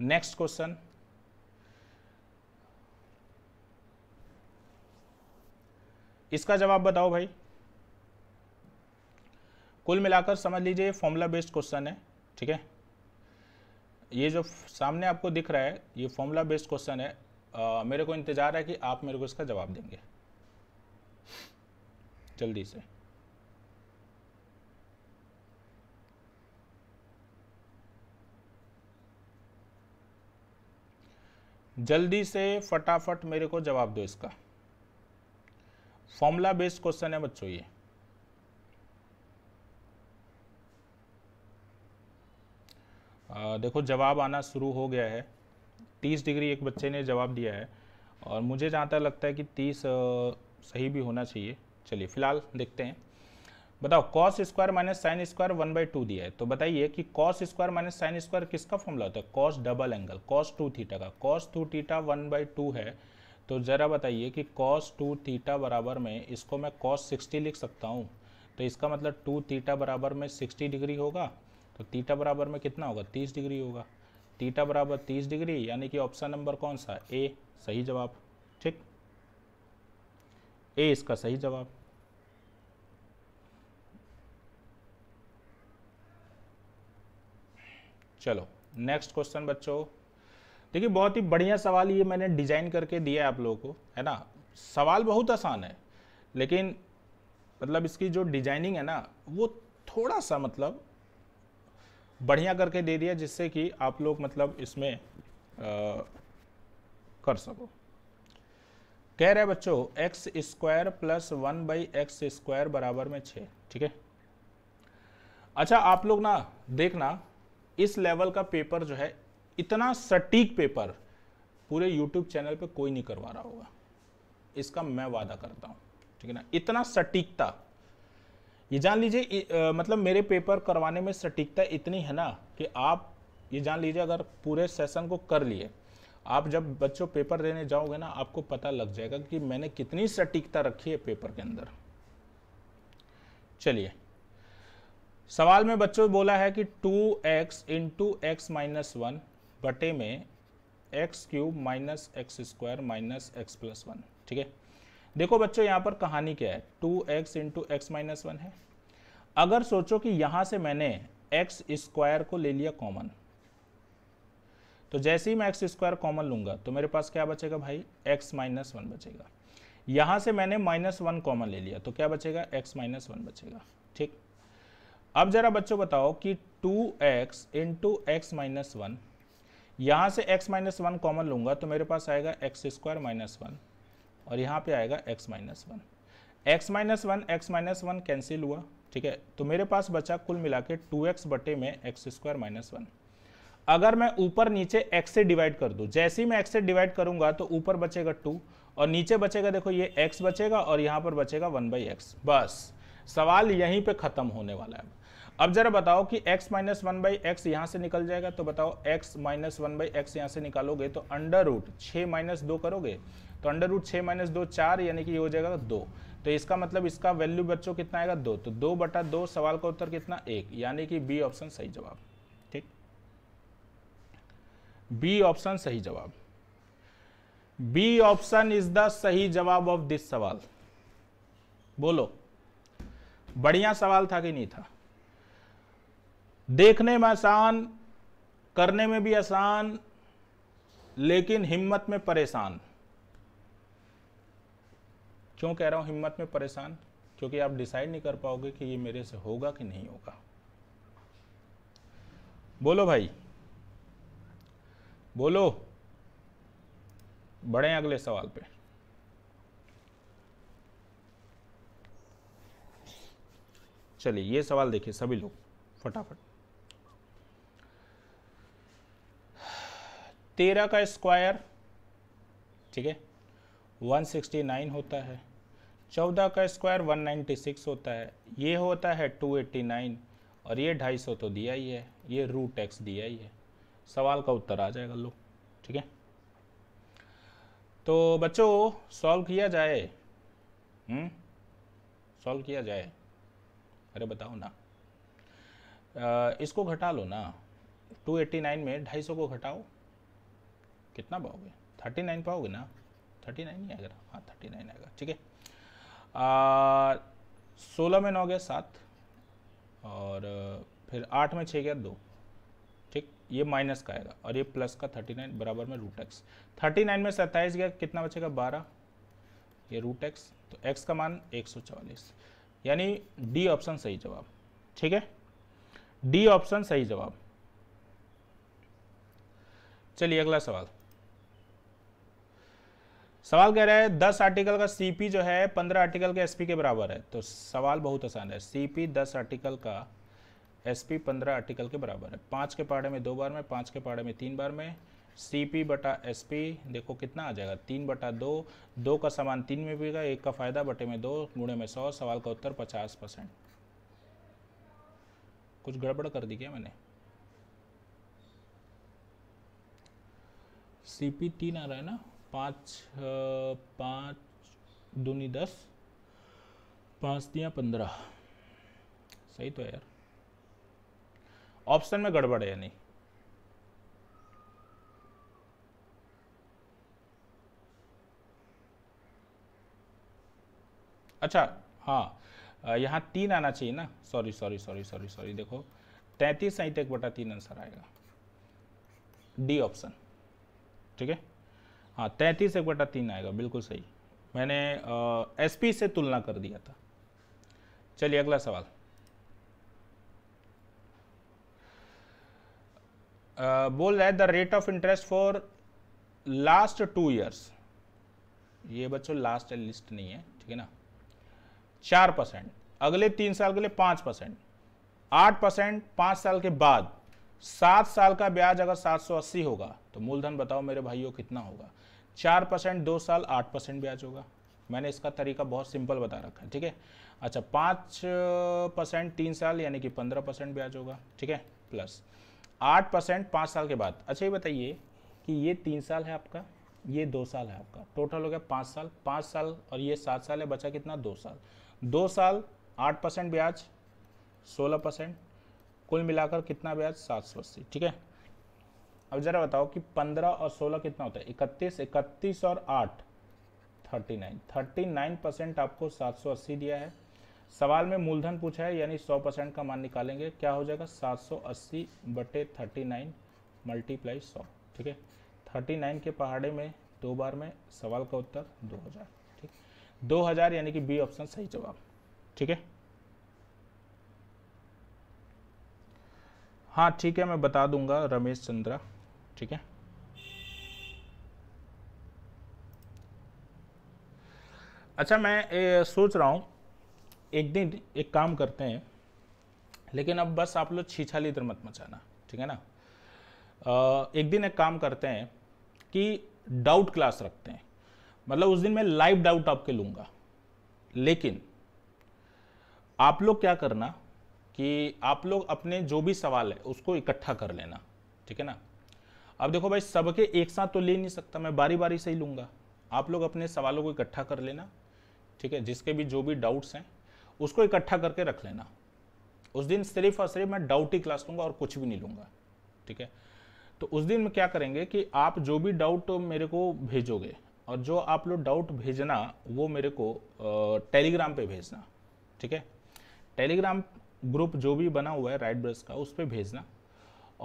S1: नेक्स्ट क्वेश्चन इसका जवाब बताओ भाई कुल मिलाकर समझ लीजिए फॉर्मूला बेस्ड क्वेश्चन है ठीक है ये जो सामने आपको दिख रहा है ये फॉर्मूला बेस्ड क्वेश्चन है आ, मेरे को इंतज़ार है कि आप मेरे को इसका जवाब देंगे जल्दी से जल्दी से फटाफट मेरे को जवाब दो इसका फॉर्मूला बेस्ड क्वेश्चन है बच्चों ये देखो जवाब आना शुरू हो गया है तीस डिग्री एक बच्चे ने जवाब दिया है और मुझे जहाँ तक लगता है कि तीस सही भी होना चाहिए चलिए फिलहाल देखते हैं बताओ cos square minus sine square one by two दिया है तो बताइए कि cos square minus sine square किसका फॉर्मूला होता है cos double angle cos two theta का cos two theta one by two है तो ज़रा बताइए कि कॉस टू थीटा बराबर में इसको मैं कॉस सिक्सटी लिख सकता हूँ तो इसका मतलब टू थीटा बराबर में सिक्सटी डिग्री होगा तो तीटा बराबर में कितना होगा तीस डिग्री होगा तीटा बराबर तीस डिग्री यानी कि ऑप्शन नंबर कौन सा ए सही जवाब ठीक ए इसका सही जवाब चलो नेक्स्ट क्वेश्चन बच्चों देखिए बहुत ही बढ़िया सवाल ये मैंने डिजाइन करके दिया है आप लोगों को है ना सवाल बहुत आसान है लेकिन मतलब इसकी जो डिजाइनिंग है ना वो थोड़ा सा मतलब बढ़िया करके दे दिया जिससे कि आप लोग मतलब इसमें आ, कर सको कह रहे बच्चों x square plus one by x square बराबर में छ ठीक है अच्छा आप लोग ना देखना इस लेवल का पेपर जो है इतना सटीक पेपर पूरे यूट्यूब चैनल पे कोई नहीं करवा रहा होगा इसका मैं वादा करता हूं ठीक है ना इतना सटीकता ये जान लीजिए मतलब मेरे पेपर करवाने में सटीकता इतनी है ना कि आप ये जान लीजिए अगर पूरे सेशन को कर लिए आप जब बच्चों पेपर देने जाओगे ना आपको पता लग जाएगा कि मैंने कितनी सटीकता रखी है पेपर के अंदर चलिए सवाल में बच्चों बोला है कि two x into x minus one बटे में x cube minus x square minus x plus one ठीक है देखो बच्चों यहाँ पर कहानी क्या है two x into x minus one है अगर सोचो कि यहाँ से मैंने एक्स स्क्वायर को ले लिया कॉमन तो जैसे ही मैं एक्स स्क्वायर कॉमन लूंगा तो मेरे पास क्या बचेगा भाई एक्स माइनस वन बचेगा यहाँ से मैंने माइनस वन कॉमन ले लिया तो क्या बचेगा एक्स माइनस वन बचेगा ठीक अब जरा बच्चों बताओ कि two x into x minus one यहाँ से एक्स माइनस वन कॉमन लूंगा तो मेरे पास आएगा एक्स स्क्वायर माइनस वन और यहाँ पे आएगा x minus one x minus one x minus one cancel हुआ ठीक है तो मेरे पास बचा कुल मिला के टू एक्स बटे में एक्स स्क्वायर माइनस वन अगर मैं ऊपर नीचे x से डिवाइड कर दूँ जैसे ही मैं x से डिवाइड करूंगा तो ऊपर बचेगा टू और नीचे बचेगा देखो ये x बचेगा और यहाँ पर बचेगा वन बाई एक्स बस सवाल यहीं पर ख़त्म होने वाला है अब जरा बताओ कि x minus one by x यहां से निकल जाएगा तो बताओ x minus one by x यहां से निकालोगे तो अंडर रूट छ माइनस दो करोगे तो अंडर रूट छ माइनस दो चार यानी कि ये हो जाएगा दो तो इसका मतलब इसका वैल्यू बच्चों कितना आएगा दो तो दो बटा दो सवाल का उत्तर कितना एक यानी कि बी ऑप्शन सही जवाब ठीक बी ऑप्शन सही जवाब बी ऑप्शन इज द सही जवाब ऑफ दिस सवाल बोलो बढ़िया सवाल था कि नहीं था देखने में आसान करने में भी आसान लेकिन हिम्मत में परेशान क्यों कह रहा हूं हिम्मत में परेशान क्योंकि आप डिसाइड नहीं कर पाओगे कि ये मेरे से होगा कि नहीं होगा बोलो भाई बोलो बढ़े अगले सवाल पे चलिए ये सवाल देखिए सभी लोग फटाफट तेरह का स्क्वायर ठीक है 169 होता है चौदह का स्क्वायर 196 होता है ये होता है 289 और ये ढाई सौ तो दिया ही है ये रूट एक्स दिया ही है सवाल का उत्तर आ जाएगा लो ठीक है तो बच्चों सॉल्व किया जाए सॉल्व हम्म, किया जाए अरे बताओ ना आ, इसको घटा लो ना 289 में 250 को घटाओ कितना पाओगे थर्टी नाइन पाओगे ना थर्टी नाइन ही आएगा हाँ थर्टी नाइन आएगा ठीक है सोलह में नौ गया सात और फिर आठ में छः गया दो ठीक ये माइनस का आएगा और ये प्लस का थर्टी नाइन बराबर में रूट एक्स थर्टी नाइन में सत्ताईस गया कितना बचेगा बारह ये रूट एक्स तो एक्स का मान एक सौ चवालीस यानी डी ऑप्शन सही जवाब ठीक है डी ऑप्शन सही जवाब चलिए अगला सवाल सवाल कह रहा है दस आर्टिकल का सीपी जो है पंद्रह आर्टिकल के एसपी के बराबर है तो सवाल बहुत आसान है सीपी दस आर्टिकल का एसपी पंद्रह आर्टिकल के बराबर है पांच के पहाड़े में दो बार में पांच के पहाड़े में तीन बार में सीपी बटा एसपी देखो कितना आ जाएगा तीन बटा दो दो का सामान तीन में भी एक का फायदा बटे में दो गुणे में सौ सवाल का उत्तर पचास परसेंट कुछ गड़बड़ कर दी क्या मैंने सीपी तीन आ रहा है ना पाँच पाँच दूनी दस पाँच दिया पंद्रह सही तो है यार ऑप्शन में गड़बड़ है या नहीं अच्छा हाँ यहाँ तीन आना चाहिए ना sorry sorry sorry sorry sorry देखो तैंतीस साइट एक बटा तीन आंसर आएगा डी ऑप्शन ठीक है हाँ तैंतीस एक बटा तीन आएगा बिल्कुल सही मैंने एस पी से तुलना कर दिया था चलिए अगला सवाल आ, बोल रहा है the rate of interest for last two years ये बच्चों लास्ट लिस्ट नहीं है ठीक है ना चार परसेंट अगले तीन साल के लिए पांच परसेंट आठ परसेंट पांच साल के बाद सात साल का ब्याज अगर सात सौ अस्सी होगा तो मूलधन बताओ मेरे भाइयों कितना होगा चार परसेंट दो साल आठ परसेंट ब्याज होगा मैंने इसका तरीका बहुत सिंपल बता रखा है ठीक है अच्छा पाँच परसेंट तीन साल यानी कि पंद्रह परसेंट ब्याज होगा ठीक है प्लस आठ परसेंट पाँच साल के बाद अच्छा ये बताइए कि ये तीन साल है आपका ये दो साल है आपका टोटल हो गया पाँच साल पाँच साल और ये सात साल है बचा कितना दो साल दो साल आठ परसेंट ब्याज सोलह परसेंट कुल मिलाकर कितना ब्याज सात सौ अस्सी ठीक है अब जरा बताओ कि पंद्रह और सोलह कितना होता है इकतीस इकतीस और आठ thirty nine thirty nine percent आपको सात सौ अस्सी दिया है सवाल में मूलधन पूछा है यानी सौ परसेंट का मान निकालेंगे क्या हो जाएगा सात सौ अस्सी बटे थर्टी नाइन मल्टीप्लाई सौ ठीक है थर्टी नाइन के पहाड़े में दो बार में सवाल का उत्तर दो हज़ार ठीक दो हज़ार यानी कि बी ऑप्शन सही जवाब ठीक है हाँ ठीक है मैं बता दूंगा रमेश चंद्रा ठीक है अच्छा मैं ए, सोच रहा हूँ एक दिन एक काम करते हैं लेकिन अब बस आप लोग छीछा लीटर मत मचाना ठीक है ना एक दिन एक काम करते हैं कि डाउट क्लास रखते हैं मतलब उस दिन मैं लाइव डाउट आपके लूँगा लेकिन आप लोग क्या करना कि आप लोग अपने जो भी सवाल है उसको इकट्ठा कर लेना ठीक है ना अब देखो भाई सबके एक साथ तो ले नहीं सकता मैं बारी बारी से ही लूँगा आप लोग अपने सवालों को इकट्ठा कर लेना ठीक है जिसके भी जो भी डाउट्स हैं उसको इकट्ठा करके रख लेना उस दिन सिर्फ और सिर्फ मैं डाउट ही क्लास लूँगा और कुछ भी नहीं लूँगा ठीक है तो उस दिन में क्या करेंगे कि आप जो भी डाउट तो मेरे को भेजोगे और जो आप लोग डाउट भेजना वो मेरे को टेलीग्राम पे भेजना ठीक है टेलीग्राम ग्रुप जो भी बना हुआ है राइट ब्रश का उस पर भेजना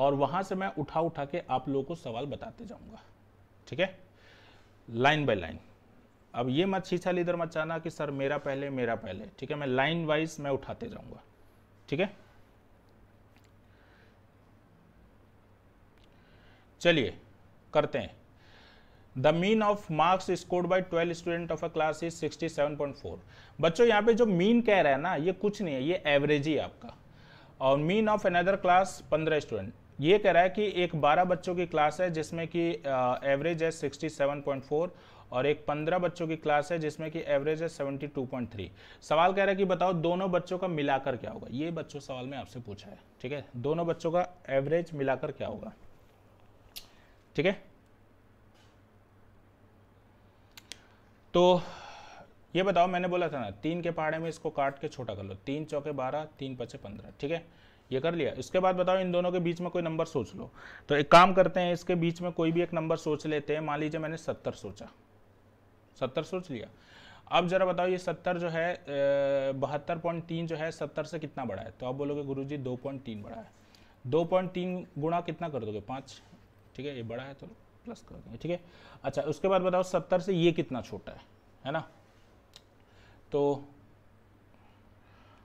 S1: और वहां से मैं उठा उठा के आप लोगों को सवाल बताते जाऊंगा ठीक है लाइन बाय लाइन अब ये मत छीछा लीधर मत चाहना कि सर मेरा पहले मेरा पहले ठीक है मैं लाइन वाइज मैं उठाते जाऊंगा ठीक है चलिए करते हैं the mean of marks scored by 12 student of a class is 67.4 बच्चों यहाँ पे जो मीन कह रहा है ना ये कुछ नहीं है ये एवरेज ही आपका और mean of another class 15 student ये कह रहा है कि एक 12 बच्चों की क्लास है जिसमें कि एवरेज है 67.4 और एक 15 बच्चों की क्लास है जिसमें कि एवरेज है 72.3 सवाल कह रहा है कि बताओ दोनों बच्चों का मिलाकर क्या होगा ये बच्चों सवाल में आपसे पूछा है ठीक है दोनों बच्चों का एवरेज मिलाकर क्या होगा ठीक है तो ये बताओ मैंने बोला था ना तीन के पहाड़े में इसको काट के छोटा कर लो तीन चौके बारह तीन पचे पंद्रह ठीक है ये कर लिया इसके बाद बताओ इन दोनों के बीच में कोई नंबर सोच लो तो एक काम करते हैं इसके बीच में कोई भी एक नंबर सोच लेते हैं मान लीजिए मैंने सत्तर सोचा सत्तर सोच लिया अब जरा बताओ ये सत्तर जो है बहत्तर पॉइंट तीन जो है सत्तर से कितना बड़ा है तो आप बोलोगे गुरु जी दो पॉइंट तीन बड़ा है दो पॉइंट तीन गुणा कितना कर दोगे पाँच ठीक है ये बड़ा है तो प्लस कर दोगे ठीक है अच्छा उसके बाद बताओ सत्तर से ये कितना छोटा है है ना तो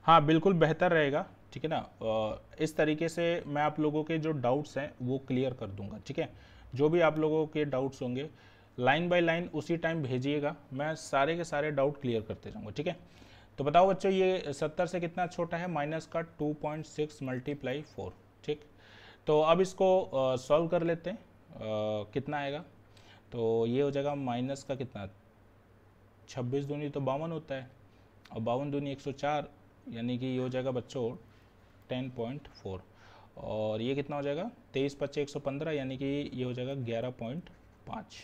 S1: हाँ बिल्कुल बेहतर रहेगा ठीक है ना इस तरीके से मैं आप लोगों के जो डाउट्स हैं वो क्लियर कर दूंगा ठीक है जो भी आप लोगों के डाउट्स होंगे लाइन बाय लाइन उसी टाइम भेजिएगा मैं सारे के सारे डाउट क्लियर करते जाऊँगा ठीक है तो बताओ बच्चों ये सत्तर से कितना छोटा है माइनस का two point six multiply four ठीक तो अब इसको सॉल्व कर लेते हैं आ, कितना आएगा तो ये हो जाएगा माइनस का कितना छब्बीस दूनी तो बावन होता है और बावन दूनी एक सौ चार यानी कि ये हो जाएगा बच्चों टेन पॉइंट फोर और ये कितना हो जाएगा तेईस पच्चीस एक सौ पंद्रह यानी कि ये हो जाएगा ग्यारह पॉइंट पाँच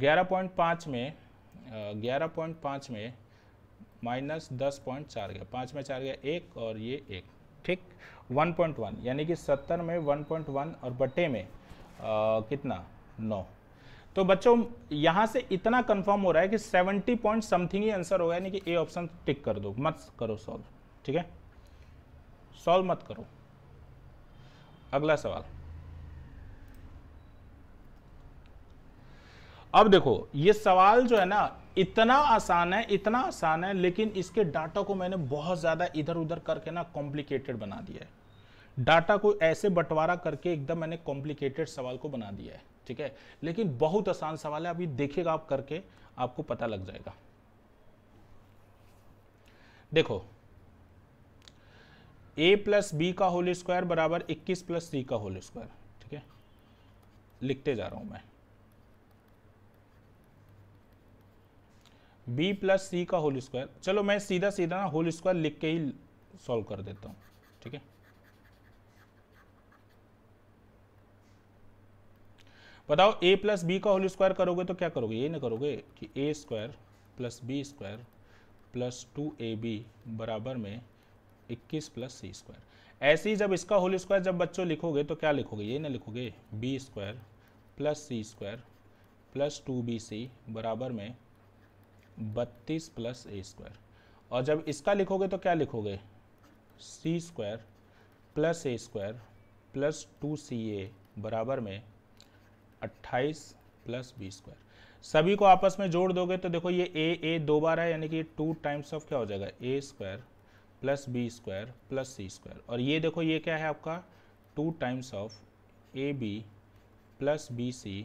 S1: ग्यारह पॉइंट पाँच में ग्यारह पॉइंट पाँच में माइनस दस पॉइंट चार गया पाँच में चार गया एक और ये एक ठीक वन पॉइंट वन यानी कि सत्तर में वन पॉइंट वन और बटे में आ, कितना नौ तो बच्चों यहाँ से इतना कंफर्म हो रहा है कि सेवेंटी पॉइंट समथिंग ही आंसर होगा यानी कि ए ऑप्शन टिक कर दो मत करो सॉल्व ठीक है सॉल्व मत करो अगला सवाल अब देखो ये सवाल जो है ना इतना आसान है इतना आसान है लेकिन इसके डाटा को मैंने बहुत ज़्यादा इधर उधर करके ना कॉम्प्लिकेटेड बना दिया है डाटा को ऐसे बंटवारा करके एकदम मैंने कॉम्प्लिकेटेड सवाल को बना दिया है ठीक है लेकिन बहुत आसान सवाल है अभी देखिएगा आप करके आपको पता लग जाएगा देखो ए प्लस बी का होल स्क्वायर बराबर इक्कीस प्लस सी का होल स्क्वायर ठीक है लिखते जा रहा हूं मैं बी प्लस सी का होल स्क्वायर चलो मैं सीधा सीधा ना होल स्क्वायर लिख के ही सॉल्व कर देता हूं ठीक है बताओ ए प्लस बी का होल स्क्वायर करोगे तो क्या करोगे ये ना करोगे कि A square plus B square plus two A B बराबर में इक्कीस प्लस सी स्क्वायर ऐसे ही जब इसका होल स्क्वायर जब बच्चों लिखोगे तो क्या लिखोगे ये ना लिखोगे B square plus C square plus two B C बराबर में बत्तीस प्लस ए स्क्वायर और जब इसका लिखोगे तो क्या लिखोगे C square plus A square plus two C A बराबर में अट्ठाईस प्लस बी स्क्वायर सभी को आपस में जोड़ दोगे तो देखो ये ए ए दो बार है यानी कि टू टाइम्स ऑफ क्या हो जाएगा A square plus B square plus C square और ये देखो ये क्या है आपका two times of A B plus B C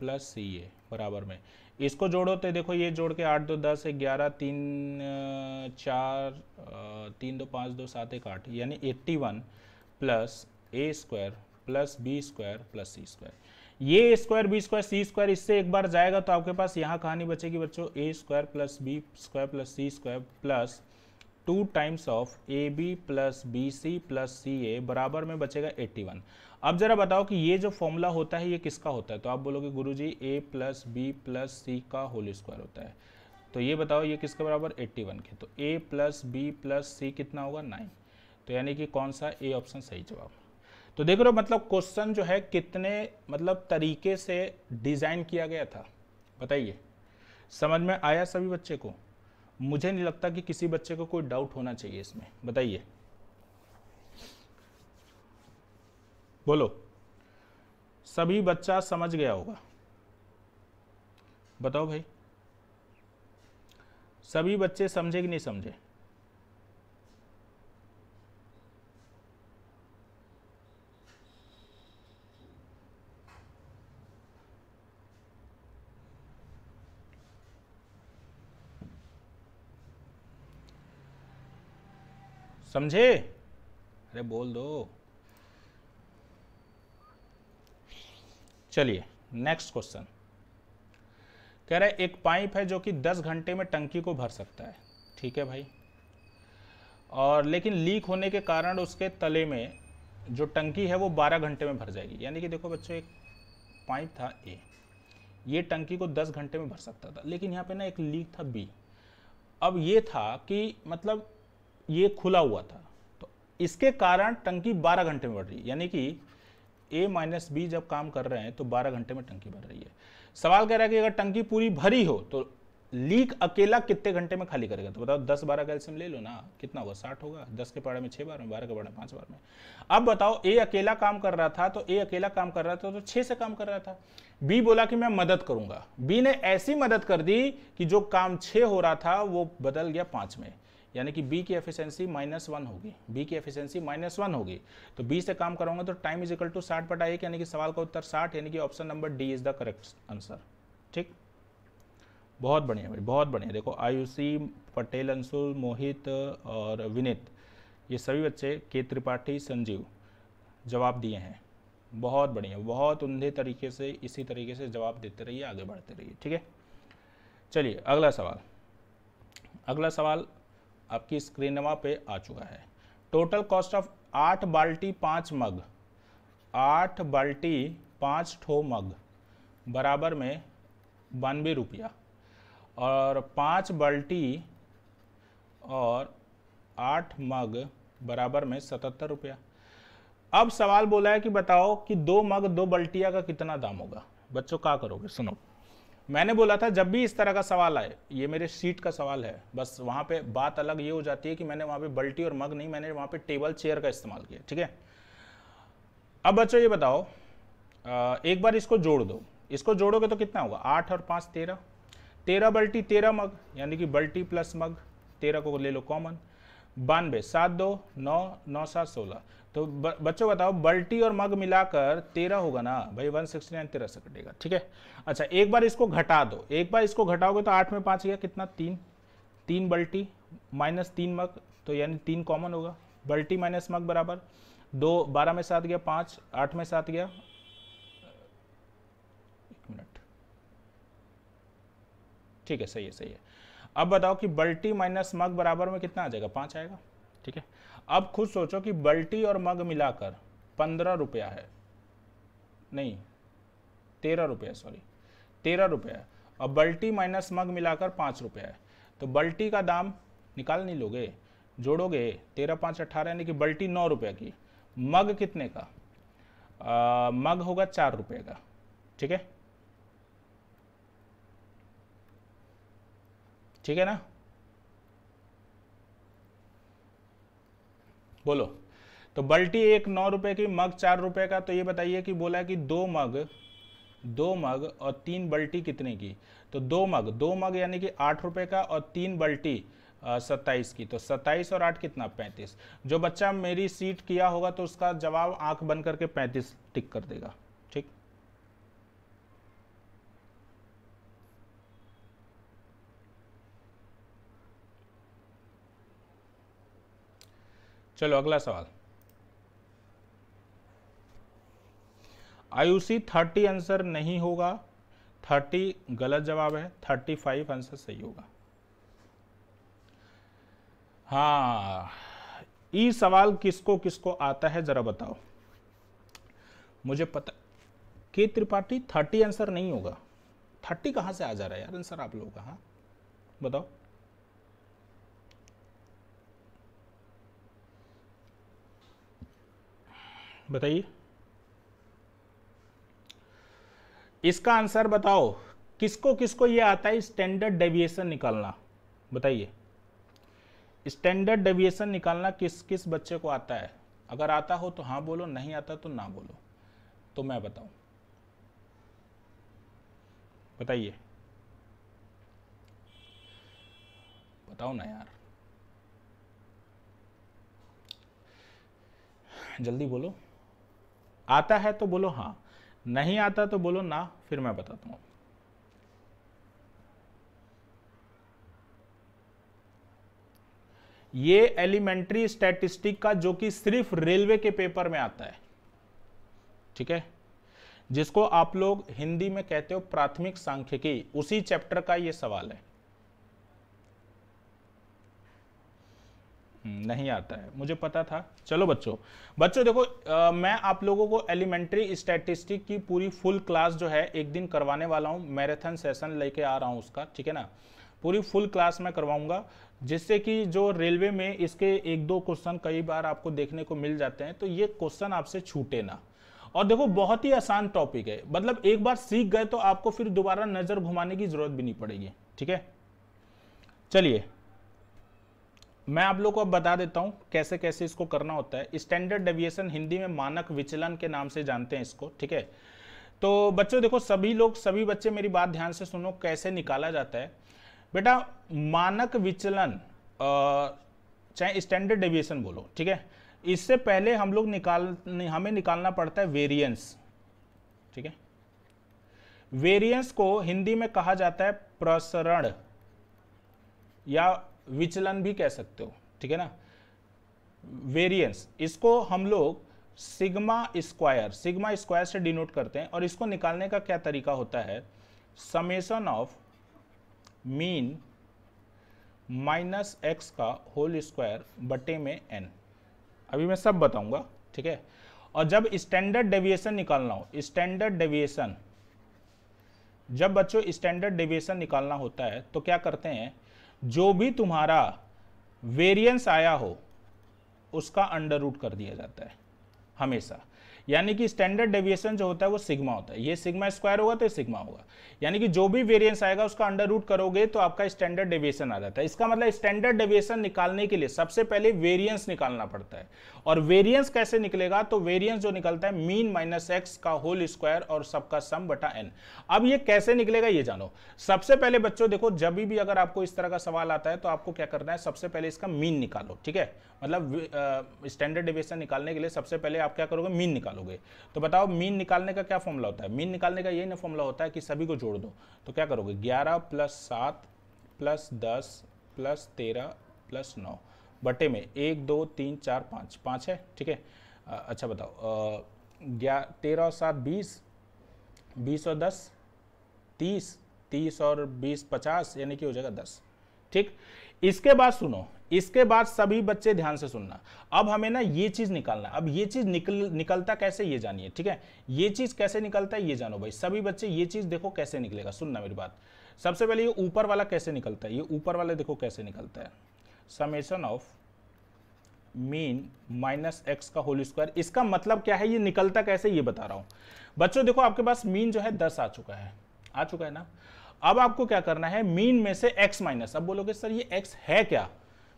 S1: plus C A बराबर में इसको जोड़ो तो देखो ये जोड़ के आठ दो दस एक ग्यारह तीन चार तीन दो पाँच दो सात एक आठ यानी eighty one plus A square plus B square plus C square ये square B square C square इससे एक बार जाएगा तो आपके पास यहाँ कहानी बचेगी बच्चों A square plus B square plus C square plus two times of A B plus B C plus C A बराबर में बचेगा 81 अब जरा बताओ कि ये जो फॉर्मूला होता है ये किसका होता है तो आप बोलोगे guru ji A plus B plus C का होल स्क्वायर होता है तो ये बताओ ये किसके बराबर 81 के तो A plus B plus C कितना होगा नाइन तो यानी कि कौन सा ए ऑप्शन सही जवाब तो देख रहे हो मतलब क्वेश्चन जो है कितने मतलब तरीके से डिज़ाइन किया गया था बताइए समझ में आया सभी बच्चे को मुझे नहीं लगता कि किसी बच्चे को कोई डाउट होना चाहिए इसमें बताइए बोलो सभी बच्चा समझ गया होगा बताओ भाई सभी बच्चे समझे कि नहीं समझे समझे अरे बोल दो चलिए नेक्स्ट क्वेश्चन कह रहे एक पाइप है जो कि 10 घंटे में टंकी को भर सकता है ठीक है भाई और लेकिन लीक होने के कारण उसके तले में जो टंकी है वो 12 घंटे में भर जाएगी यानी कि देखो बच्चों एक पाइप था ए ये टंकी को 10 घंटे में भर सकता था लेकिन यहाँ पे ना एक लीक था बी अब ये था कि मतलब ये खुला हुआ था तो इसके कारण टंकी 12 घंटे में बढ़ रही है यानी कि ए माइनस बी जब काम कर रहे हैं तो 12 घंटे में टंकी बढ़ रही है सवाल कह रहा है कि अगर टंकी पूरी भरी हो तो लीक अकेला कितने घंटे में खाली करेगा तो बताओ दस बारह का ले लो ना कितना होगा साठ होगा दस के पारे में छह बार में बारह के पारे में पांच बार में अब बताओ ए अकेला काम कर रहा था तो ए अकेला काम कर रहा था तो छह से काम कर रहा था बी बोला कि मैं मदद करूंगा बी ने ऐसी मदद कर दी कि जो काम छः हो रहा था वो बदल गया पांच में यानी कि बी की एफिशिएंसी माइनस वन होगी बी की एफिशिएंसी माइनस वन होगी तो बी से काम करूंगा तो टाइम इज इक्वल टू साठ बटा एक यानी कि सवाल का उत्तर साठ यानी कि option number D is the correct answer ठीक बहुत बढ़िया भाई बहुत बढ़िया देखो आयुषी पटेल अंशुल मोहित और विनित ये सभी बच्चे के त्रिपाठी संजीव जवाब दिए हैं बहुत बढ़िया बहुत उंधे तरीके से इसी तरीके से जवाब देते रहिए आगे बढ़ते रहिए ठीक है चलिए अगला सवाल अगला सवाल आपकी स्क्रीनवा पे आ चुका है टोटल कॉस्ट ऑफ आठ बाल्टी पाँच मग आठ बाल्टी पाँच ठो मग बराबर में बानवे रुपया और पाँच बाल्टी और आठ मग बराबर में सतहत्तर रुपया अब सवाल बोला है कि बताओ कि दो मग दो बल्टिया का कितना दाम होगा बच्चों क्या करोगे सुनो मैंने बोला था जब भी इस तरह का सवाल आए ये मेरे सीट का सवाल है बस वहाँ पे बात अलग ये हो जाती है कि मैंने वहाँ पे बल्टी और मग नहीं मैंने वहाँ पे टेबल चेयर का इस्तेमाल किया ठीक है अब बच्चों ये बताओ एक बार इसको जोड़ दो इसको जोड़ोगे तो कितना होगा आठ और पाँच तेरह तेरह बल्टी तेरह मग यानी कि बल्टी प्लस मग तेरह को ले लो कॉमन बानवे सात दो नौ नौ सात सोलह तो बच्चों बताओ बल्टी और मग मिलाकर तेरह होगा ना भाई वन सिक्सटी नाइन तेरह से कटेगा ठीक है अच्छा एक बार इसको घटा दो एक बार इसको घटाओगे तो आठ में पाँच गया कितना तीन तीन बल्टी माइनस तीन मग तो यानी तीन कॉमन होगा बल्टी माइनस मग बराबर दो बारह में सात गया पाँच आठ में सात गया एक मिनट ठीक है सही है सही है अब बताओ कि बल्टी माइनस मग बराबर में कितना आ जाएगा पाँच आएगा ठीक है अब खुद सोचो कि बल्टी और मग मिलाकर पंद्रह रुपया है नहीं तेरह रुपया सॉरी तेरह रुपया और बल्टी माइनस मग मिलाकर पाँच रुपया है तो बल्टी का दाम निकाल नहीं लोगे जोड़ोगे तेरह पाँच अट्ठारह यानी कि बल्टी नौ रुपये की मग कितने का आ, मग होगा चार रुपये का ठीक है ठीक है ना बोलो तो बल्टी एक नौ रुपए की मग चार रुपये का तो ये बताइए कि बोला कि दो मग दो मग और तीन बल्टी कितने की तो दो मग दो मग यानी कि आठ रुपए का और तीन बल्टी सत्ताईस की तो सत्ताईस और आठ कितना पैंतीस जो बच्चा मेरी सीट किया होगा तो उसका जवाब आंख बंद करके पैंतीस टिक कर देगा चलो अगला सवाल आयुषी थर्टी आंसर नहीं होगा थर्टी गलत जवाब है थर्टी फाइव आंसर सही होगा हाँ ई सवाल किसको किसको आता है जरा बताओ मुझे पता के त्रिपाठी थर्टी आंसर नहीं होगा थर्टी कहां से आ जा रहा है यार आंसर आप लोगों का हाँ बताओ बताइए इसका आंसर बताओ किसको किसको ये आता है स्टैंडर्ड डेविएशन निकालना बताइए स्टैंडर्ड डेविएशन निकालना किस किस बच्चे को आता है अगर आता हो तो हाँ बोलो नहीं आता तो ना बोलो तो मैं बताऊं बताइए बताओ ना यार जल्दी बोलो आता है तो बोलो हाँ नहीं आता तो बोलो ना फिर मैं बताता हूं ये एलिमेंट्री स्टैटिस्टिक का जो कि सिर्फ रेलवे के पेपर में आता है ठीक है जिसको आप लोग हिंदी में कहते हो प्राथमिक सांख्यिकी उसी चैप्टर का ये सवाल है हम्म, नहीं आता है मुझे पता था चलो बच्चों बच्चों देखो आ, मैं आप लोगों को एलिमेंट्री स्टैटिस्टिक की पूरी फुल क्लास जो है एक दिन करवाने वाला हूँ मैराथन सेशन लेके आ रहा हूँ उसका ठीक है ना पूरी फुल क्लास में करवाऊंगा जिससे कि जो रेलवे में इसके एक दो क्वेश्चन कई बार आपको देखने को मिल जाते हैं तो ये क्वेश्चन आपसे छूटे ना और देखो बहुत ही आसान टॉपिक है मतलब एक बार सीख गए तो आपको फिर दोबारा नज़र घुमाने की जरूरत भी नहीं पड़ेगी ठीक है चलिए मैं आप लोग को अब बता देता हूं कैसे कैसे इसको करना होता है स्टैंडर्ड डेविएशन हिंदी में मानक विचलन के नाम से जानते हैं इसको ठीक है तो बच्चों देखो सभी लोग सभी बच्चे मेरी बात ध्यान से सुनो कैसे निकाला जाता है बेटा मानक विचलन चाहे स्टैंडर्ड डेविएशन बोलो ठीक है इससे पहले हम लोग निकाल हमें निकालना पड़ता है वेरियंस ठीक है वेरियंस को हिंदी में कहा जाता है प्रसरण या विचलन भी कह सकते हो ठीक है ना वेरिएंस इसको हम लोग सिग्मा स्क्वायर सिग्मा स्क्वायर से डिनोट करते हैं और इसको निकालने का क्या तरीका होता है summation of mean minus x का होल स्क्वायर बटे में एन अभी मैं सब बताऊंगा ठीक है और जब स्टैंडर्ड डेविएशन निकालना हो स्टैंडर्ड डेविएशन जब बच्चों स्टैंडर्ड डेविएशन निकालना होता है तो क्या करते हैं जो भी तुम्हारा वेरिएंस आया हो उसका अंडर रूट कर दिया जाता है हमेशा यानी कि स्टैंडर्ड डेविएशन जो होता है वो सिग्मा होता है ये सिग्मा स्क्वायर होगा तो सिग्मा होगा यानी कि जो भी वेरियंस आएगा उसका अंडर रूट करोगे तो आपका स्टैंडर्ड डेविएशन आ जाता है इसका मतलब स्टैंडर्ड डेविएशन निकालने के लिए सबसे पहले वेरियंस निकालना पड़ता है और वेरियंस कैसे निकलेगा तो वेरियंस जो निकलता है मीन माइनस एक्स का होल स्क्वायर और सबका सम बटा एन अब ये कैसे निकलेगा ये जानो सबसे पहले बच्चों देखो जब भी अगर आपको इस तरह का सवाल आता है तो आपको क्या करना है सबसे पहले इसका मीन निकालो ठीक है मतलब स्टैंडर्ड डेविएशन निकालने के लिए सबसे पहले आप क्या करोगे मीन निकालो निकालोगे तो बताओ मीन निकालने का क्या फॉर्मूला होता है मीन निकालने का यही ना फॉर्मूला होता है कि सभी को जोड़ दो तो क्या करोगे ग्यारह प्लस सात प्लस दस प्लस तेरह प्लस नौ बटे में एक दो तीन चार पाँच पाँच है ठीक है अच्छा बताओ ग्या तेरह और सात बीस बीस और दस तीस तीस और बीस पचास यानी कि हो जाएगा दस ठीक इसके बाद सुनो इसके बाद सभी बच्चे ध्यान से सुनना अब हमें ना ये चीज निकालना अब ये चीज निकल निकलता कैसे ये जानिए ठीक है ये चीज कैसे निकलता है ये जानो भाई सभी बच्चे ये चीज देखो कैसे निकलेगा सुनना मेरी बात सबसे पहले ये ऊपर वाला कैसे निकलता है ये ऊपर वाला देखो कैसे निकलता है summation of mean minus x का होल स्क्वायर इसका मतलब क्या है ये निकलता कैसे ये बता रहा हूं बच्चों देखो आपके पास मीन जो है दस आ चुका है आ चुका है ना अब आपको क्या करना है मीन में से एक्स माइनस अब बोलोगे सर ये एक्स है क्या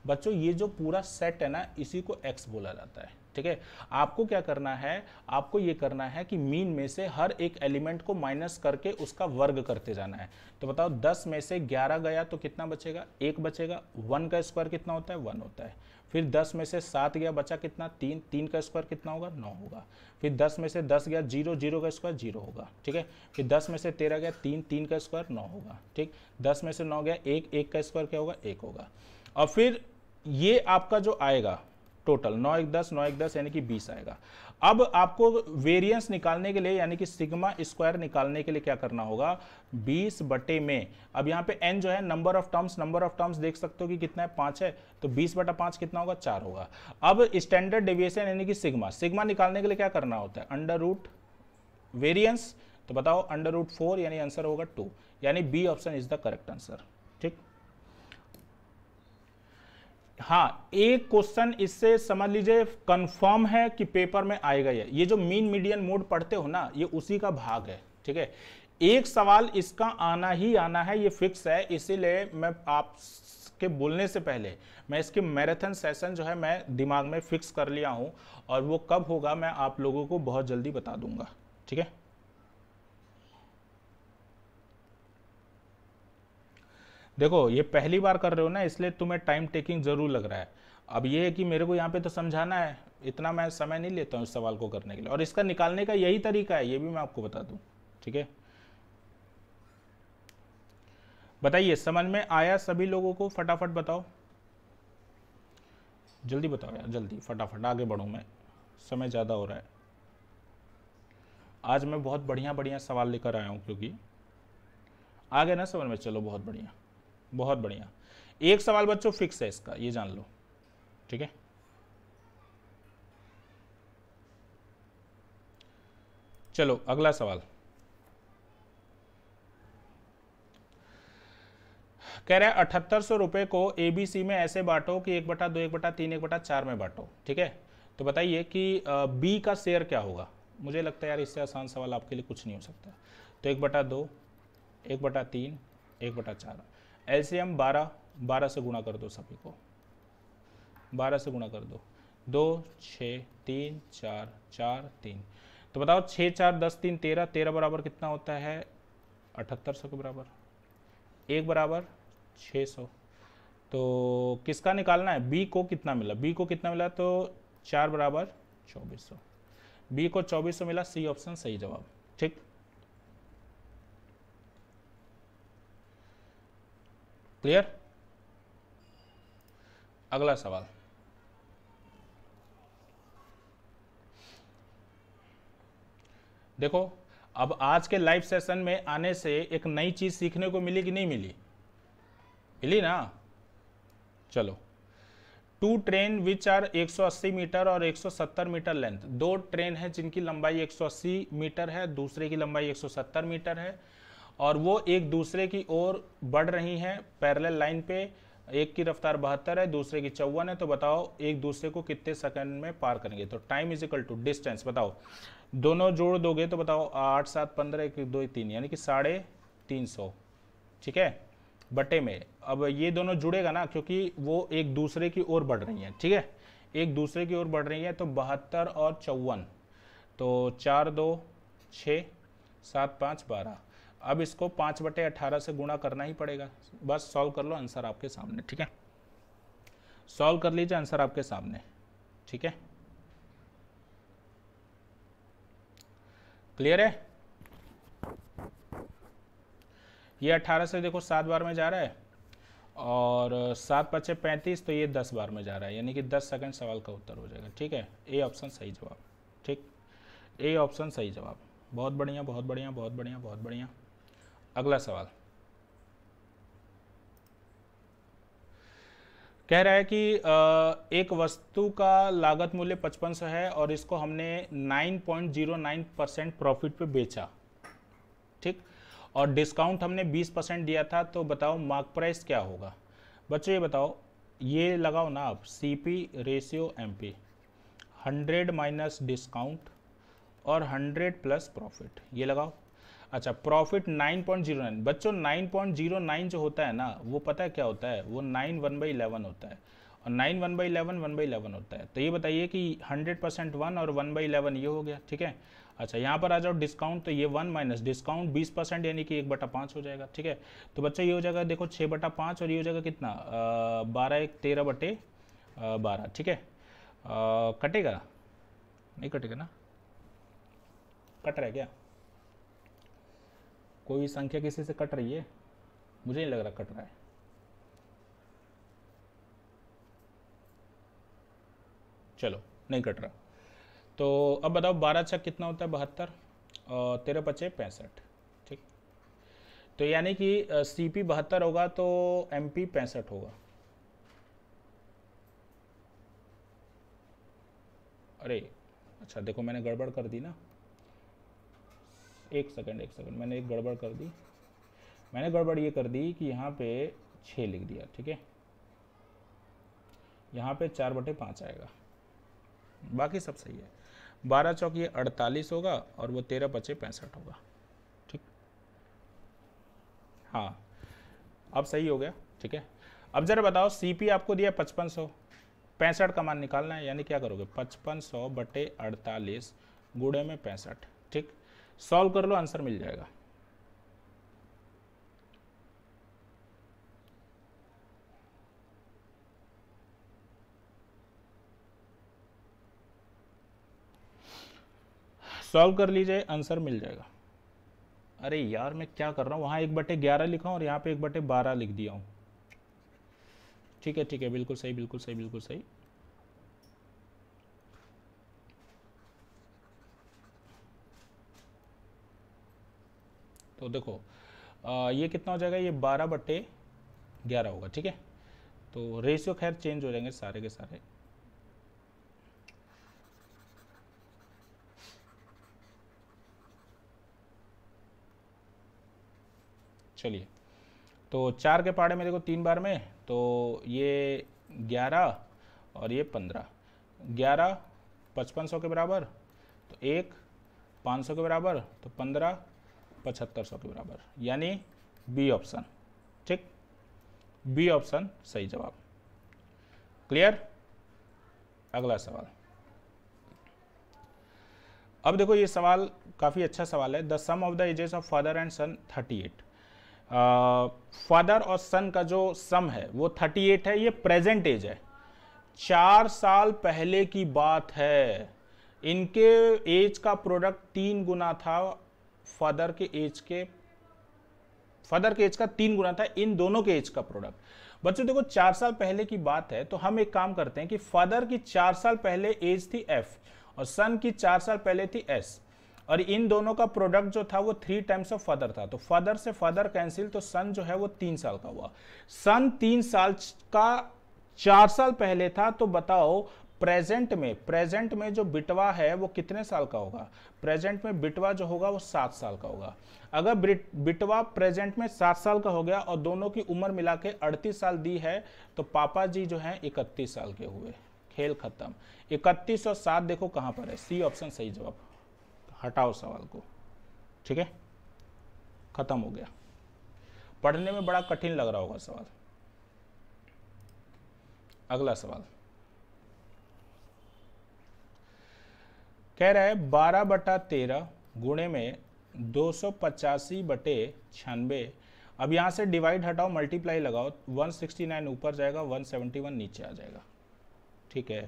S1: बच्चों ये जो पूरा सेट है ना इसी को एक्स बोला जाता है ठीक है आपको क्या करना है आपको ये करना है कि मीन में से हर एक एलिमेंट को माइनस करके उसका वर्ग करते जाना है तो बताओ 10 में से 11 गया तो कितना बचेगा एक बचेगा वन का स्क्वायर कितना होता है वन होता है फिर दस में से सात गया बचा कितना तीन तीन का स्क्वायर कितना होगा नौ होगा फिर दस में से दस गया जीरो जीरो का स्क्वायर जीरो होगा ठीक है फिर दस में से तेरह गया तीन तीन का स्क्वायर नौ होगा ठीक दस में से नौ गया एक एक का स्क्वायर क्या होगा एक होगा और फिर ये आपका जो आएगा टोटल नौ एक दस नौ एक दस यानी कि बीस आएगा अब आपको वेरिएंस निकालने के लिए यानी कि सिग्मा स्क्वायर निकालने के लिए क्या करना होगा 20 बटे में अब यहाँ पे एन जो है number of terms number of terms देख सकते हो कि कितना है पाँच है तो 20 बटा पाँच कितना होगा चार होगा अब स्टैंडर्ड डेविएशन यानी कि सिग्मा सिग्मा निकालने के लिए क्या करना होता है अंडर रूट वेरियंस तो बताओ अंडर रूट फोर यानी आंसर होगा टू यानी B option is the correct answer हाँ एक क्वेश्चन इससे समझ लीजिए कंफर्म है कि पेपर में आएगा ये ये जो मीन मीडियन मोड पढ़ते हो ना ये उसी का भाग है ठीक है एक सवाल इसका आना ही आना है ये फिक्स है इसीलिए मैं आप के बोलने से पहले मैं इसके मैराथन सेशन जो है मैं दिमाग में फिक्स कर लिया हूँ और वो कब होगा मैं आप लोगों को बहुत जल्दी बता दूंगा ठीक है देखो ये पहली बार कर रहे हो ना इसलिए तुम्हें टाइम टेकिंग ज़रूर लग रहा है अब ये है कि मेरे को यहाँ पे तो समझाना है इतना मैं समय नहीं लेता हूँ इस सवाल को करने के लिए और इसका निकालने का यही तरीका है ये भी मैं आपको बता दूँ ठीक है बताइए समझ में आया सभी लोगों को फटाफट बताओ जल्दी बताओ यार जल्दी फटाफट आगे बढ़ूँ मैं समय ज़्यादा हो रहा है आज मैं बहुत बढ़िया बढ़िया सवाल लेकर आया हूँ क्योंकि आ ना समझ में चलो बहुत बढ़िया बहुत बढ़िया एक सवाल बच्चों फिक्स है इसका ये जान लो ठीक है चलो अगला सवाल कह रहा है अठहत्तर सौ रुपए को एबीसी में ऐसे बांटो कि एक बटा दो एक बटा तीन एक बटा चार में बांटो ठीक है तो बताइए कि बी का शेयर क्या होगा मुझे लगता है यार इससे आसान सवाल आपके लिए कुछ नहीं हो सकता तो एक बटा दो एक बटा तीन एक बटा चार एलसीएम 12 12 से गुणा कर दो सभी को 12 से गुणा कर दो दो छ तीन चार चार तीन तो बताओ छः चार दस तीन तेरह तेरह बराबर कितना होता है अठहत्तर सौ के बराबर एक बराबर छः सौ तो किसका निकालना है बी को कितना मिला बी को कितना मिला तो चार बराबर चौबीस सौ बी को चौबीस सौ मिला सी ऑप्शन सही जवाब ठीक क्लियर अगला सवाल देखो अब आज के लाइव सेशन में आने से एक नई चीज सीखने को मिली कि नहीं मिली मिली ना चलो two train which are 180 meter और 170 मीटर लेंथ दो ट्रेन है जिनकी लंबाई 180 मीटर है दूसरे की लंबाई 170 मीटर है और वो एक दूसरे की ओर बढ़ रही हैं पैरेलल लाइन पे एक की रफ्तार बहत्तर है दूसरे की चौवन है तो बताओ एक दूसरे को कितने सेकंड में पार करेंगे तो time is equal to distance बताओ दोनों जोड़ दोगे तो बताओ आठ सात पंद्रह एक दो एक तीन यानी कि साढ़े तीन सौ ठीक है बटे में अब ये दोनों जुड़ेगा ना क्योंकि वो एक दूसरे की ओर बढ़ रही हैं ठीक है एक दूसरे की ओर बढ़ रही है तो बहत्तर और चौवन तो चार दो छः सात पाँच बारह अब इसको पाँच बटे अठारह से गुणा करना ही पड़ेगा बस सॉल्व कर लो आंसर आपके सामने ठीक है सॉल्व कर लीजिए आंसर आपके सामने ठीक है क्लियर है ये अट्ठारह से देखो सात बार में जा रहा है और सात पचे पैंतीस तो ये दस बार में जा रहा है यानी कि दस सेकंड सवाल का उत्तर हो जाएगा ठीक है ए ऑप्शन सही जवाब ठीक ए ऑप्शन सही जवाब बहुत बढ़िया बहुत बढ़िया बहुत बढ़िया बहुत बढ़िया अगला सवाल कह रहा है कि एक वस्तु का लागत मूल्य पचपन सौ है और इसको हमने 9.09 परसेंट प्रॉफिट पे बेचा ठीक और डिस्काउंट हमने 20 परसेंट दिया था तो बताओ मार्क प्राइस क्या होगा बच्चों ये बताओ ये लगाओ ना आप C P ratio M P hundred minus discount और हंड्रेड प्लस प्रॉफिट ये लगाओ अच्छा प्रॉफिट 9.09 बच्चों 9.09 जो होता है ना वो पता है क्या होता है वो नाइन वन बाई इलेवन होता है और nine one by eleven one by eleven होता है तो ये बताइए कि हंड्रेड परसेंट वन और वन बाई इलेवन ये हो गया ठीक है अच्छा यहाँ पर आ जाओ डिस्काउंट तो ये वन माइनस डिस्काउंट बीस परसेंट यानी कि एक बटा पाँच हो जाएगा ठीक है तो बच्चा ये हो जाएगा देखो छः बटा पाँच और ये हो जाएगा कितना बारह एक तेरह बटे बारह ठीक है कटेगा नहीं कटेगा ना कट रहा है क्या कोई संख्या किसी से कट रही है मुझे नहीं लग रहा कट रहा है चलो नहीं कट रहा तो अब बताओ बारह छः कितना होता है बहत्तर और तेरह पचे पैंसठ ठीक तो यानी कि सी पी बहत्तर होगा तो एम पी पैंसठ होगा अरे अच्छा देखो मैंने गड़बड़ कर दी ना एक सेकंड एक सेकंड मैंने एक गड़बड़ कर दी मैंने गड़बड़ ये कर दी कि यहाँ पे छः लिख दिया ठीक है यहाँ पे चार बटे पाँच आएगा बाकी सब सही है बारह चौक ये अड़तालीस होगा और वो तेरह बचे पैंसठ होगा ठीक हाँ अब सही हो गया ठीक है अब जरा बताओ सी आपको दिया पचपन पैंसठ का मान निकालना है यानी क्या करोगे पचपन सौ बटे अड़तालीस गुड़े में पैंसठ ठीक सॉल्व कर लो आंसर मिल जाएगा सॉल्व कर लीजिए आंसर मिल जाएगा अरे यार मैं क्या कर रहा हूँ वहाँ एक बटे ग्यारह लिखा हूँ और यहाँ पे एक बटे बारह लिख दिया हूँ ठीक है ठीक है बिल्कुल सही बिल्कुल सही बिल्कुल सही तो देखो आ, ये कितना हो जाएगा ये बारह बटे ग्यारह होगा ठीक है तो रेशियो खैर चेंज हो जाएंगे सारे के सारे चलिए तो चार के पहाड़े में देखो तीन बार में तो ये ग्यारह और ये पंद्रह ग्यारह पचपन सौ के बराबर तो एक पाँच सौ के बराबर तो पंद्रह पचहत्तर सौ के बराबर यानी बी ऑप्शन ठीक बी ऑप्शन सही जवाब क्लियर अगला सवाल अब देखो ये सवाल काफ़ी अच्छा सवाल है the sum of the ages of father and son 38 father और सन का जो सम है वो 38 है ये प्रेजेंट एज है चार साल पहले की बात है इनके एज का प्रोडक्ट तीन गुना था फादर के एज के फादर के एज का तीन गुना था इन दोनों के एज का प्रोडक्ट बच्चों देखो चार साल पहले की बात है तो हम एक काम करते हैं कि फादर की चार साल पहले एज थी एफ और सन की चार साल पहले थी एस और इन दोनों का प्रोडक्ट जो था वो थ्री टाइम्स ऑफ फादर था तो फादर से फादर कैंसिल तो सन जो है वो तीन साल का हुआ सन तीन साल का चार साल पहले था तो बताओ प्रेजेंट में प्रेजेंट में जो बिटवा है वो कितने साल का होगा प्रेजेंट में बिटवा जो होगा वो सात साल का होगा अगर बिटवा प्रेजेंट में सात साल का हो गया और दोनों की उम्र मिला के अड़तीस साल दी है तो पापा जी जो हैं इकतीस साल के हुए खेल खत्म इकतीस और सात देखो कहां पर है सी ऑप्शन सही जवाब हटाओ सवाल को ठीक है खत्म हो गया पढ़ने में बड़ा कठिन लग रहा होगा सवाल अगला सवाल कह रहा है बारह बटा तेरह गुणे में दो सौ पचासी बटे छियानबे अब यहाँ से डिवाइड हटाओ मल्टीप्लाई लगाओ 169 ऊपर जाएगा 171 नीचे आ जाएगा ठीक है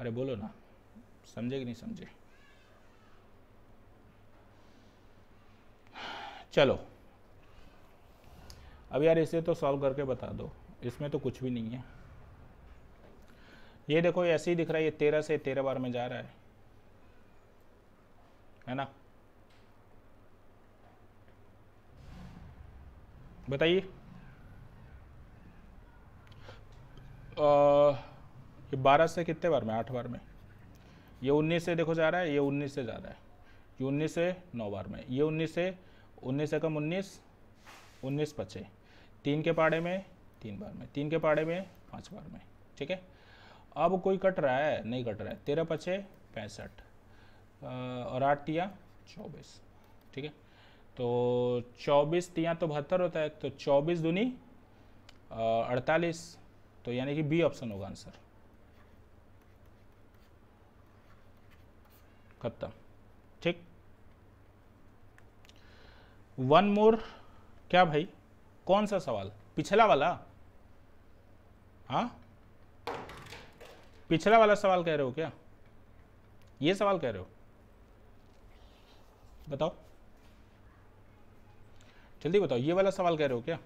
S1: अरे बोलो ना समझे कि नहीं समझे चलो अब यार इसे तो सॉल्व करके बता दो इसमें तो कुछ भी नहीं है ये देखो ऐसे ही दिख रहा है ये तेरह से तेरह बार में जा रहा है है ना बताइए ये बारह से कितने बार में आठ बार में ये उन्नीस से देखो जा रहा है ये उन्नीस से जा रहा है ये उन्नीस से नौ बार में ये उन्नीस से उन्नीस से कम उन्नीस उन्नीस पचे तीन के पाड़े में तीन बार में तीन के पाड़े में पांच बार में ठीक है अब कोई कट रहा है नहीं कट रहा है तेरह पचे पैंसठ और आठ तिया चौबीस ठीक है तो चौबीस तिया तो बहत्तर होता है तो चौबीस दुनी अड़तालीस तो यानी कि बी ऑप्शन होगा आंसर खत्म ठीक वन मोर क्या भाई कौन सा सवाल पिछला वाला हा पिछला वाला सवाल कह रहे हो क्या ये सवाल कह रहे हो बताओ जल्दी बताओ ये वाला सवाल कह रहे हो क्या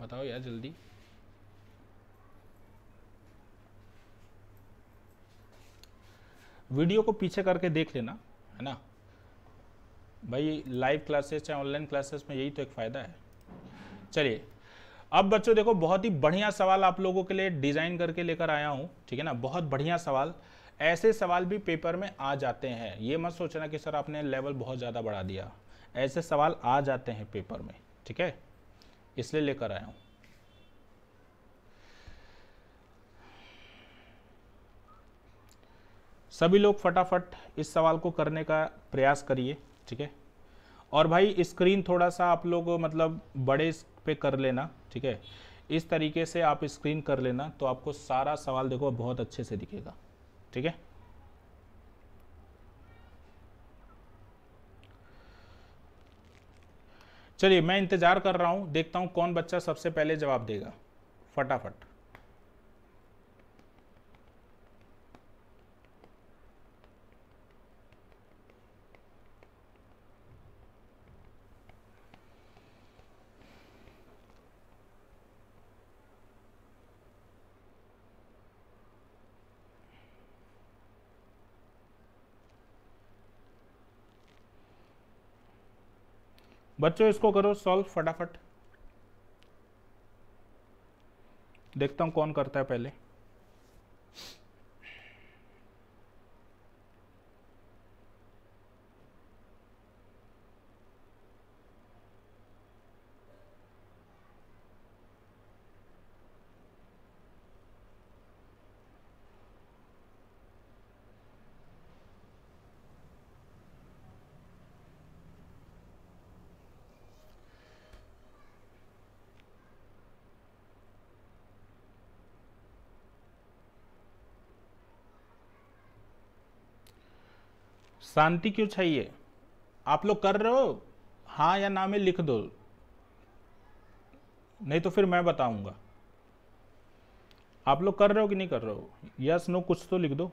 S1: बताओ यार जल्दी वीडियो को पीछे करके देख लेना है ना भाई लाइव क्लासेस या ऑनलाइन क्लासेस में यही तो एक फ़ायदा है चलिए अब बच्चों देखो बहुत ही बढ़िया सवाल आप लोगों के लिए डिजाइन करके लेकर आया हूं ठीक है ना बहुत बढ़िया सवाल ऐसे सवाल भी पेपर में आ जाते हैं ये मत सोचना कि सर आपने लेवल बहुत ज़्यादा बढ़ा दिया ऐसे सवाल आ जाते हैं पेपर में ठीक है इसलिए लेकर आया हूं सभी लोग फटाफट इस सवाल को करने का प्रयास करिए ठीक है और भाई स्क्रीन थोड़ा सा आप लोग मतलब बड़े पे कर लेना ठीक है इस तरीके से आप स्क्रीन कर लेना तो आपको सारा सवाल देखो बहुत अच्छे से दिखेगा ठीक है चलिए मैं इंतज़ार कर रहा हूं देखता हूं कौन बच्चा सबसे पहले जवाब देगा फटाफट बच्चों इसको करो सॉल्व फटाफट देखता हूं कौन करता है पहले शांति क्यों चाहिए आप लोग कर रहे हो हाँ या ना में लिख दो नहीं तो फिर मैं बताऊंगा आप लोग कर रहे हो कि नहीं कर रहे हो यस नो कुछ तो लिख दो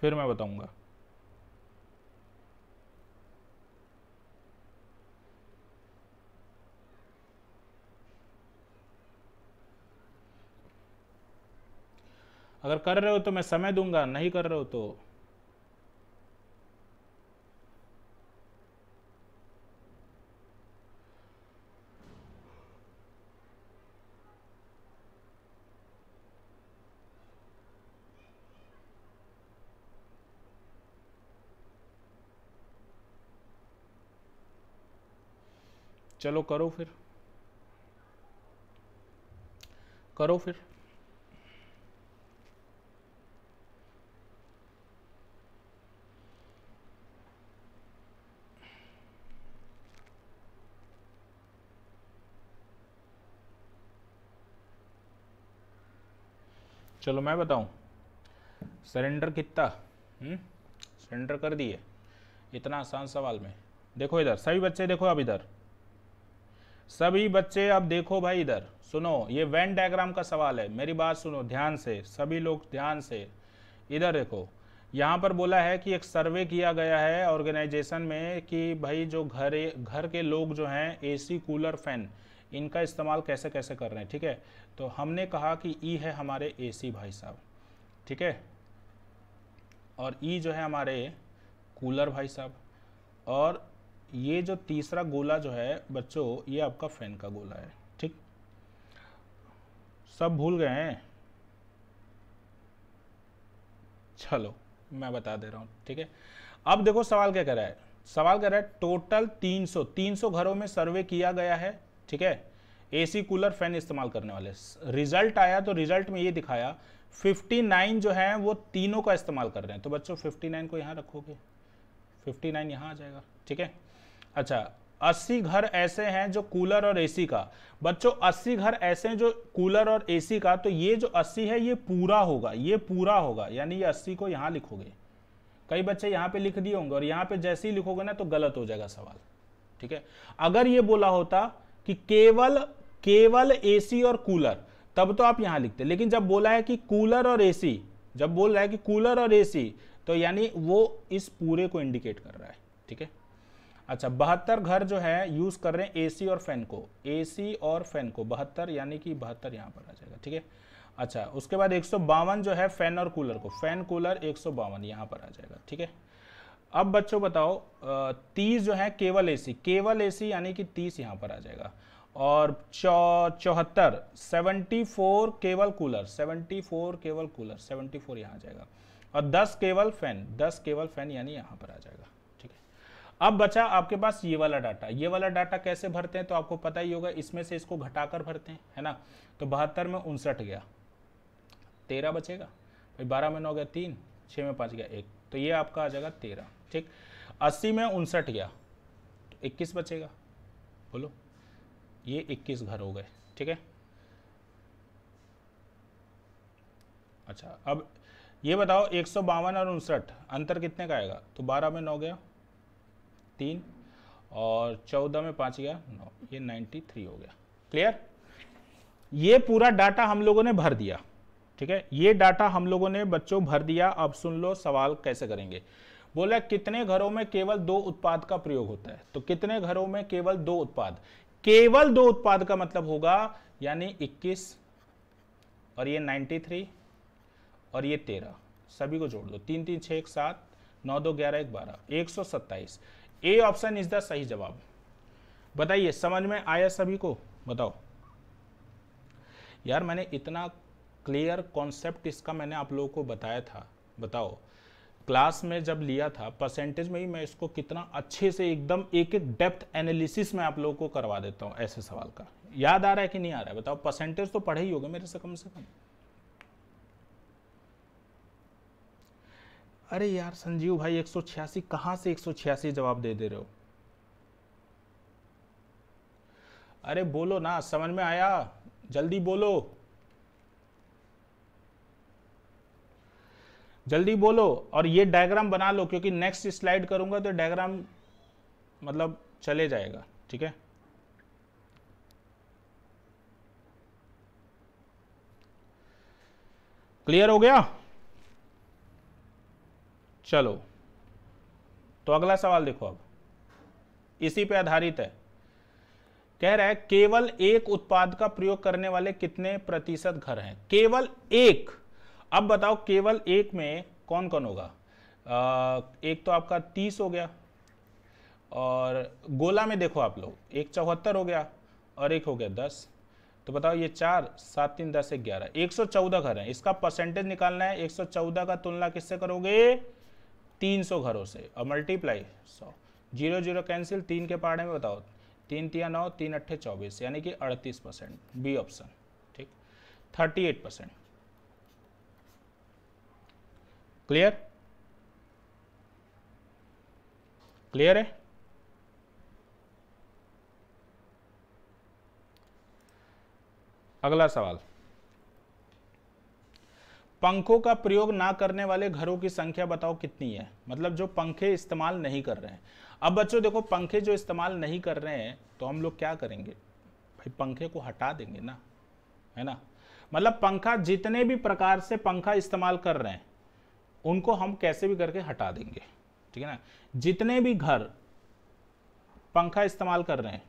S1: फिर मैं बताऊंगा अगर कर रहे हो तो मैं समय दूंगा नहीं कर रहे हो तो चलो करो फिर करो फिर चलो मैं बताऊं सरेंडर कितना हम्म? सरेंडर कर दिए इतना आसान सवाल में देखो इधर सभी बच्चे देखो अब इधर सभी बच्चे अब देखो भाई इधर सुनो ये वेन डायग्राम का सवाल है मेरी बात सुनो ध्यान से सभी लोग ध्यान से इधर देखो यहाँ पर बोला है कि एक सर्वे किया गया है ऑर्गेनाइजेशन में कि भाई जो घर घर के लोग जो हैं एसी कूलर फैन इनका इस्तेमाल कैसे कैसे कर रहे हैं ठीक है तो हमने कहा कि ई e है हमारे एसी भाई साहब ठीक है और ई e जो है हमारे कूलर भाई साहब और ये जो तीसरा गोला जो है बच्चों ये आपका फैन का गोला है ठीक सब भूल गए हैं चलो मैं बता दे रहा हूं ठीक है अब देखो सवाल क्या कर रहा है सवाल कर रहा है टोटल 300 300 घरों में सर्वे किया गया है ठीक है एसी कूलर फैन इस्तेमाल करने वाले रिजल्ट आया तो रिजल्ट में ये दिखाया 59 जो है वो तीनों का इस्तेमाल कर रहे हैं तो बच्चों 59 को यहां रखोगे 59 यहां आ जाएगा ठीक है अच्छा अस्सी घर ऐसे हैं जो कूलर और एसी का बच्चों अस्सी घर ऐसे हैं जो कूलर और एसी का तो ये जो अस्सी है ये पूरा होगा ये पूरा होगा यानी ये अस्सी को यहाँ लिखोगे कई बच्चे यहाँ पे लिख दिए होंगे और यहाँ पे जैसे ही लिखोगे ना तो गलत हो जाएगा सवाल ठीक है अगर ये बोला होता कि केवल केवल ए और कूलर तब तो आप यहाँ लिखते लेकिन जब बोला है कि कूलर और ए जब बोल रहा है कि कूलर और ए तो यानी वो इस पूरे को इंडिकेट कर रहा है ठीक है अच्छा बहत्तर घर जो है यूज कर रहे हैं एसी और फैन को एसी और फैन को बहत्तर यानी कि बहत्तर यहाँ पर आ जाएगा ठीक है अच्छा उसके बाद एक जो है फैन और कूलर को फैन कूलर एक सौ यहाँ पर आ जाएगा ठीक है अब बच्चों बताओ तीस जो है केवल एसी केवल एसी यानी कि तीस यहाँ पर आ जाएगा और चौहत्तर सेवेंटी फोर केवल कूलर सेवेंटी फोर केवल कूलर सेवेंटी फोर यहाँ आ जाएगा और दस केवल फैन दस केवल फैन यानी यहाँ पर आ जाएगा अब बचा आपके पास ये वाला डाटा ये वाला डाटा कैसे भरते हैं तो आपको पता ही होगा इसमें से इसको घटाकर भरते हैं है ना तो बहत्तर में उनसठ गया तेरह बचेगा भाई बारह में नौ गया तीन छः में पाँच गया एक तो ये आपका आ जाएगा तेरह ठीक अस्सी में उनसठ गया तो इक्कीस बचेगा बोलो ये इक्कीस घर हो गए ठीक है अच्छा अब ये बताओ एक सौ बावन और उनसठ अंतर कितने का आएगा तो बारह में नौ गया तीन और चौदह में पांच गया नौ ये नाइन्टी थ्री हो गया क्लियर ये पूरा डाटा हम लोगों ने भर दिया ठीक है ये डाटा हम लोगों ने बच्चों भर दिया अब सुन लो सवाल कैसे करेंगे बोला कितने घरों में केवल दो उत्पाद का प्रयोग होता है तो कितने घरों में केवल दो उत्पाद केवल दो उत्पाद का मतलब होगा यानी 21 और ये 93 और ये 13 सभी को जोड़ दो तीन तीन छः एक सात नौ दो ग्यारह एक बारह एक सौ सत्ताईस ए ऑप्शन इज द सही जवाब बताइए समझ में आया सभी को बताओ यार मैंने इतना क्लियर कॉन्सेप्ट इसका मैंने आप लोगों को बताया था बताओ क्लास में जब लिया था परसेंटेज में ही मैं इसको कितना अच्छे से एकदम एक एक डेप्थ एनालिसिस में आप लोगों को करवा देता हूँ ऐसे सवाल का याद आ रहा है कि नहीं आ रहा है बताओ परसेंटेज तो पढ़े ही होगा मेरे से कम से कम अरे यार संजीव भाई एक सौ छियासी कहां से एक सौ छियासी जवाब दे दे रहे हो अरे बोलो ना समझ में आया जल्दी बोलो जल्दी बोलो और ये डायग्राम बना लो क्योंकि नेक्स्ट स्लाइड करूंगा तो डायग्राम मतलब चले जाएगा ठीक है क्लियर हो गया चलो तो अगला सवाल देखो अब इसी पे आधारित है कह रहा है केवल एक उत्पाद का प्रयोग करने वाले कितने प्रतिशत घर हैं केवल एक अब बताओ केवल एक में कौन कौन होगा आ, एक तो आपका तीस हो गया और गोला में देखो आप लोग एक चौहत्तर हो गया और एक हो गया दस तो बताओ ये चार सात तीन दस ग्यारह एक सौ चौदह घर हैं इसका परसेंटेज निकालना है एक सौ चौदह का तुलना किससे करोगे तीन सौ घरों से और मल्टीप्लाई सौ जीरो जीरो कैंसिल तीन के पहाड़े में बताओ तीन तिया नौ तीन अट्ठे चौबीस यानी कि अड़तीस परसेंट बी ऑप्शन ठीक thirty eight percent clear clear है अगला सवाल पंखों का प्रयोग ना करने वाले घरों की संख्या बताओ कितनी है मतलब जो पंखे इस्तेमाल नहीं कर रहे हैं अब बच्चों देखो पंखे जो इस्तेमाल नहीं कर रहे हैं तो हम लोग क्या करेंगे भाई पंखे को हटा देंगे ना है ना मतलब पंखा जितने भी प्रकार से पंखा इस्तेमाल कर रहे हैं उनको हम कैसे भी करके हटा देंगे ठीक है ना जितने भी घर पंखा इस्तेमाल कर रहे हैं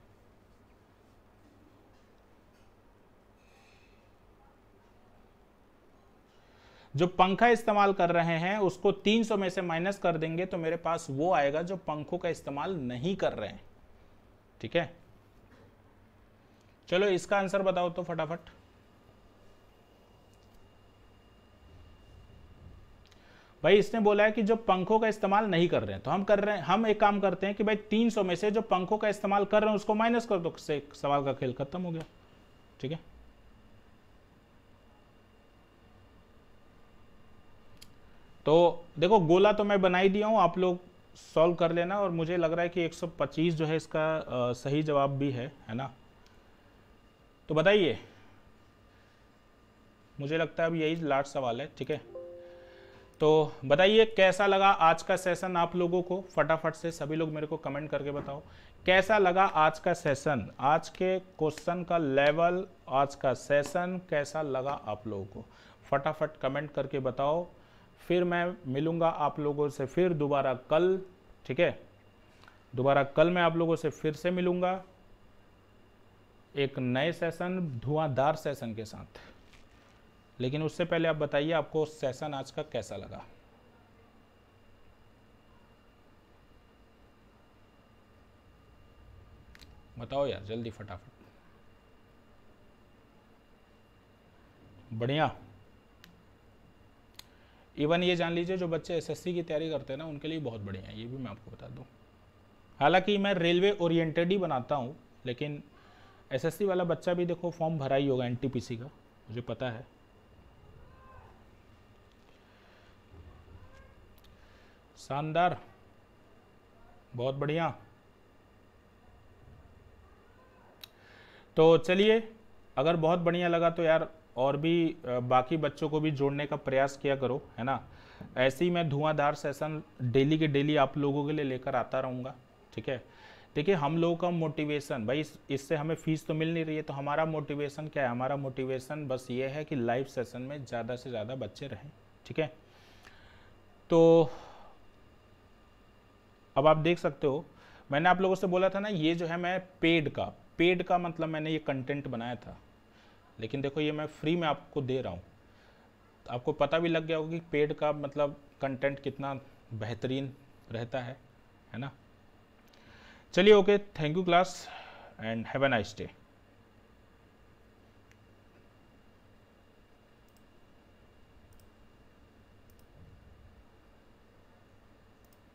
S1: जो पंखा इस्तेमाल कर रहे हैं उसको 300 में से माइनस कर देंगे तो मेरे पास वो आएगा जो पंखों का इस्तेमाल नहीं कर रहे हैं ठीक है चलो इसका आंसर बताओ तो फटाफट भाई इसने बोला है कि जो पंखों का इस्तेमाल नहीं कर रहे हैं तो हम कर रहे हैं हम एक काम करते हैं कि भाई 300 में से जो पंखों का इस्तेमाल कर रहे हैं उसको माइनस कर दो से सवाल का खेल खत्म हो गया ठीक है तो देखो गोला तो मैं बना ही दिया हूँ आप लोग सॉल्व कर लेना और मुझे लग रहा है कि 125 जो है इसका आ, सही जवाब भी है है ना तो बताइए मुझे लगता है अब यही लास्ट सवाल है ठीक है तो बताइए कैसा लगा आज का सेशन आप लोगों को फटाफट से सभी लोग मेरे को कमेंट करके बताओ कैसा लगा आज का सेशन आज के क्वेश्चन का लेवल आज का सेशन कैसा लगा आप लोगों को फटाफट कमेंट करके बताओ फिर मैं मिलूंगा आप लोगों से फिर दोबारा कल ठीक है दोबारा कल मैं आप लोगों से फिर से मिलूंगा एक नए सेशन धुआंधार सेशन के साथ लेकिन उससे पहले आप बताइए आपको सेशन आज का कैसा लगा बताओ यार जल्दी फटाफट बढ़िया इवन ये जान लीजिए जो बच्चे एसएससी की तैयारी करते हैं ना उनके लिए बहुत बढ़िया है ये भी मैं आपको बता दूँ हालांकि मैं रेलवे ओरिएंटेड ही बनाता हूँ लेकिन एसएससी वाला बच्चा भी देखो फॉर्म भरा ही होगा एनटीपीसी का मुझे पता है शानदार बहुत बढ़िया तो चलिए अगर बहुत बढ़िया लगा तो यार और भी बाकी बच्चों को भी जोड़ने का प्रयास किया करो है ना ऐसे ही मैं धुआंधार सेशन डेली के डेली आप लोगों के लिए लेकर आता रहूँगा ठीक है देखिए हम लोगों का मोटिवेशन भाई इससे हमें फ़ीस तो मिल नहीं रही है तो हमारा मोटिवेशन क्या है हमारा मोटिवेशन बस ये है कि लाइव सेशन में ज़्यादा से ज़्यादा बच्चे रहें ठीक है तो अब आप देख सकते हो मैंने आप लोगों से बोला था ना ये जो है मैं पेड का पेड का मतलब मैंने ये कंटेंट बनाया था लेकिन देखो ये मैं फ्री में आपको दे रहा हूँ आपको पता भी लग गया होगा कि पेड का मतलब कंटेंट कितना बेहतरीन रहता है है ना चलिए okay thank you class and have a nice day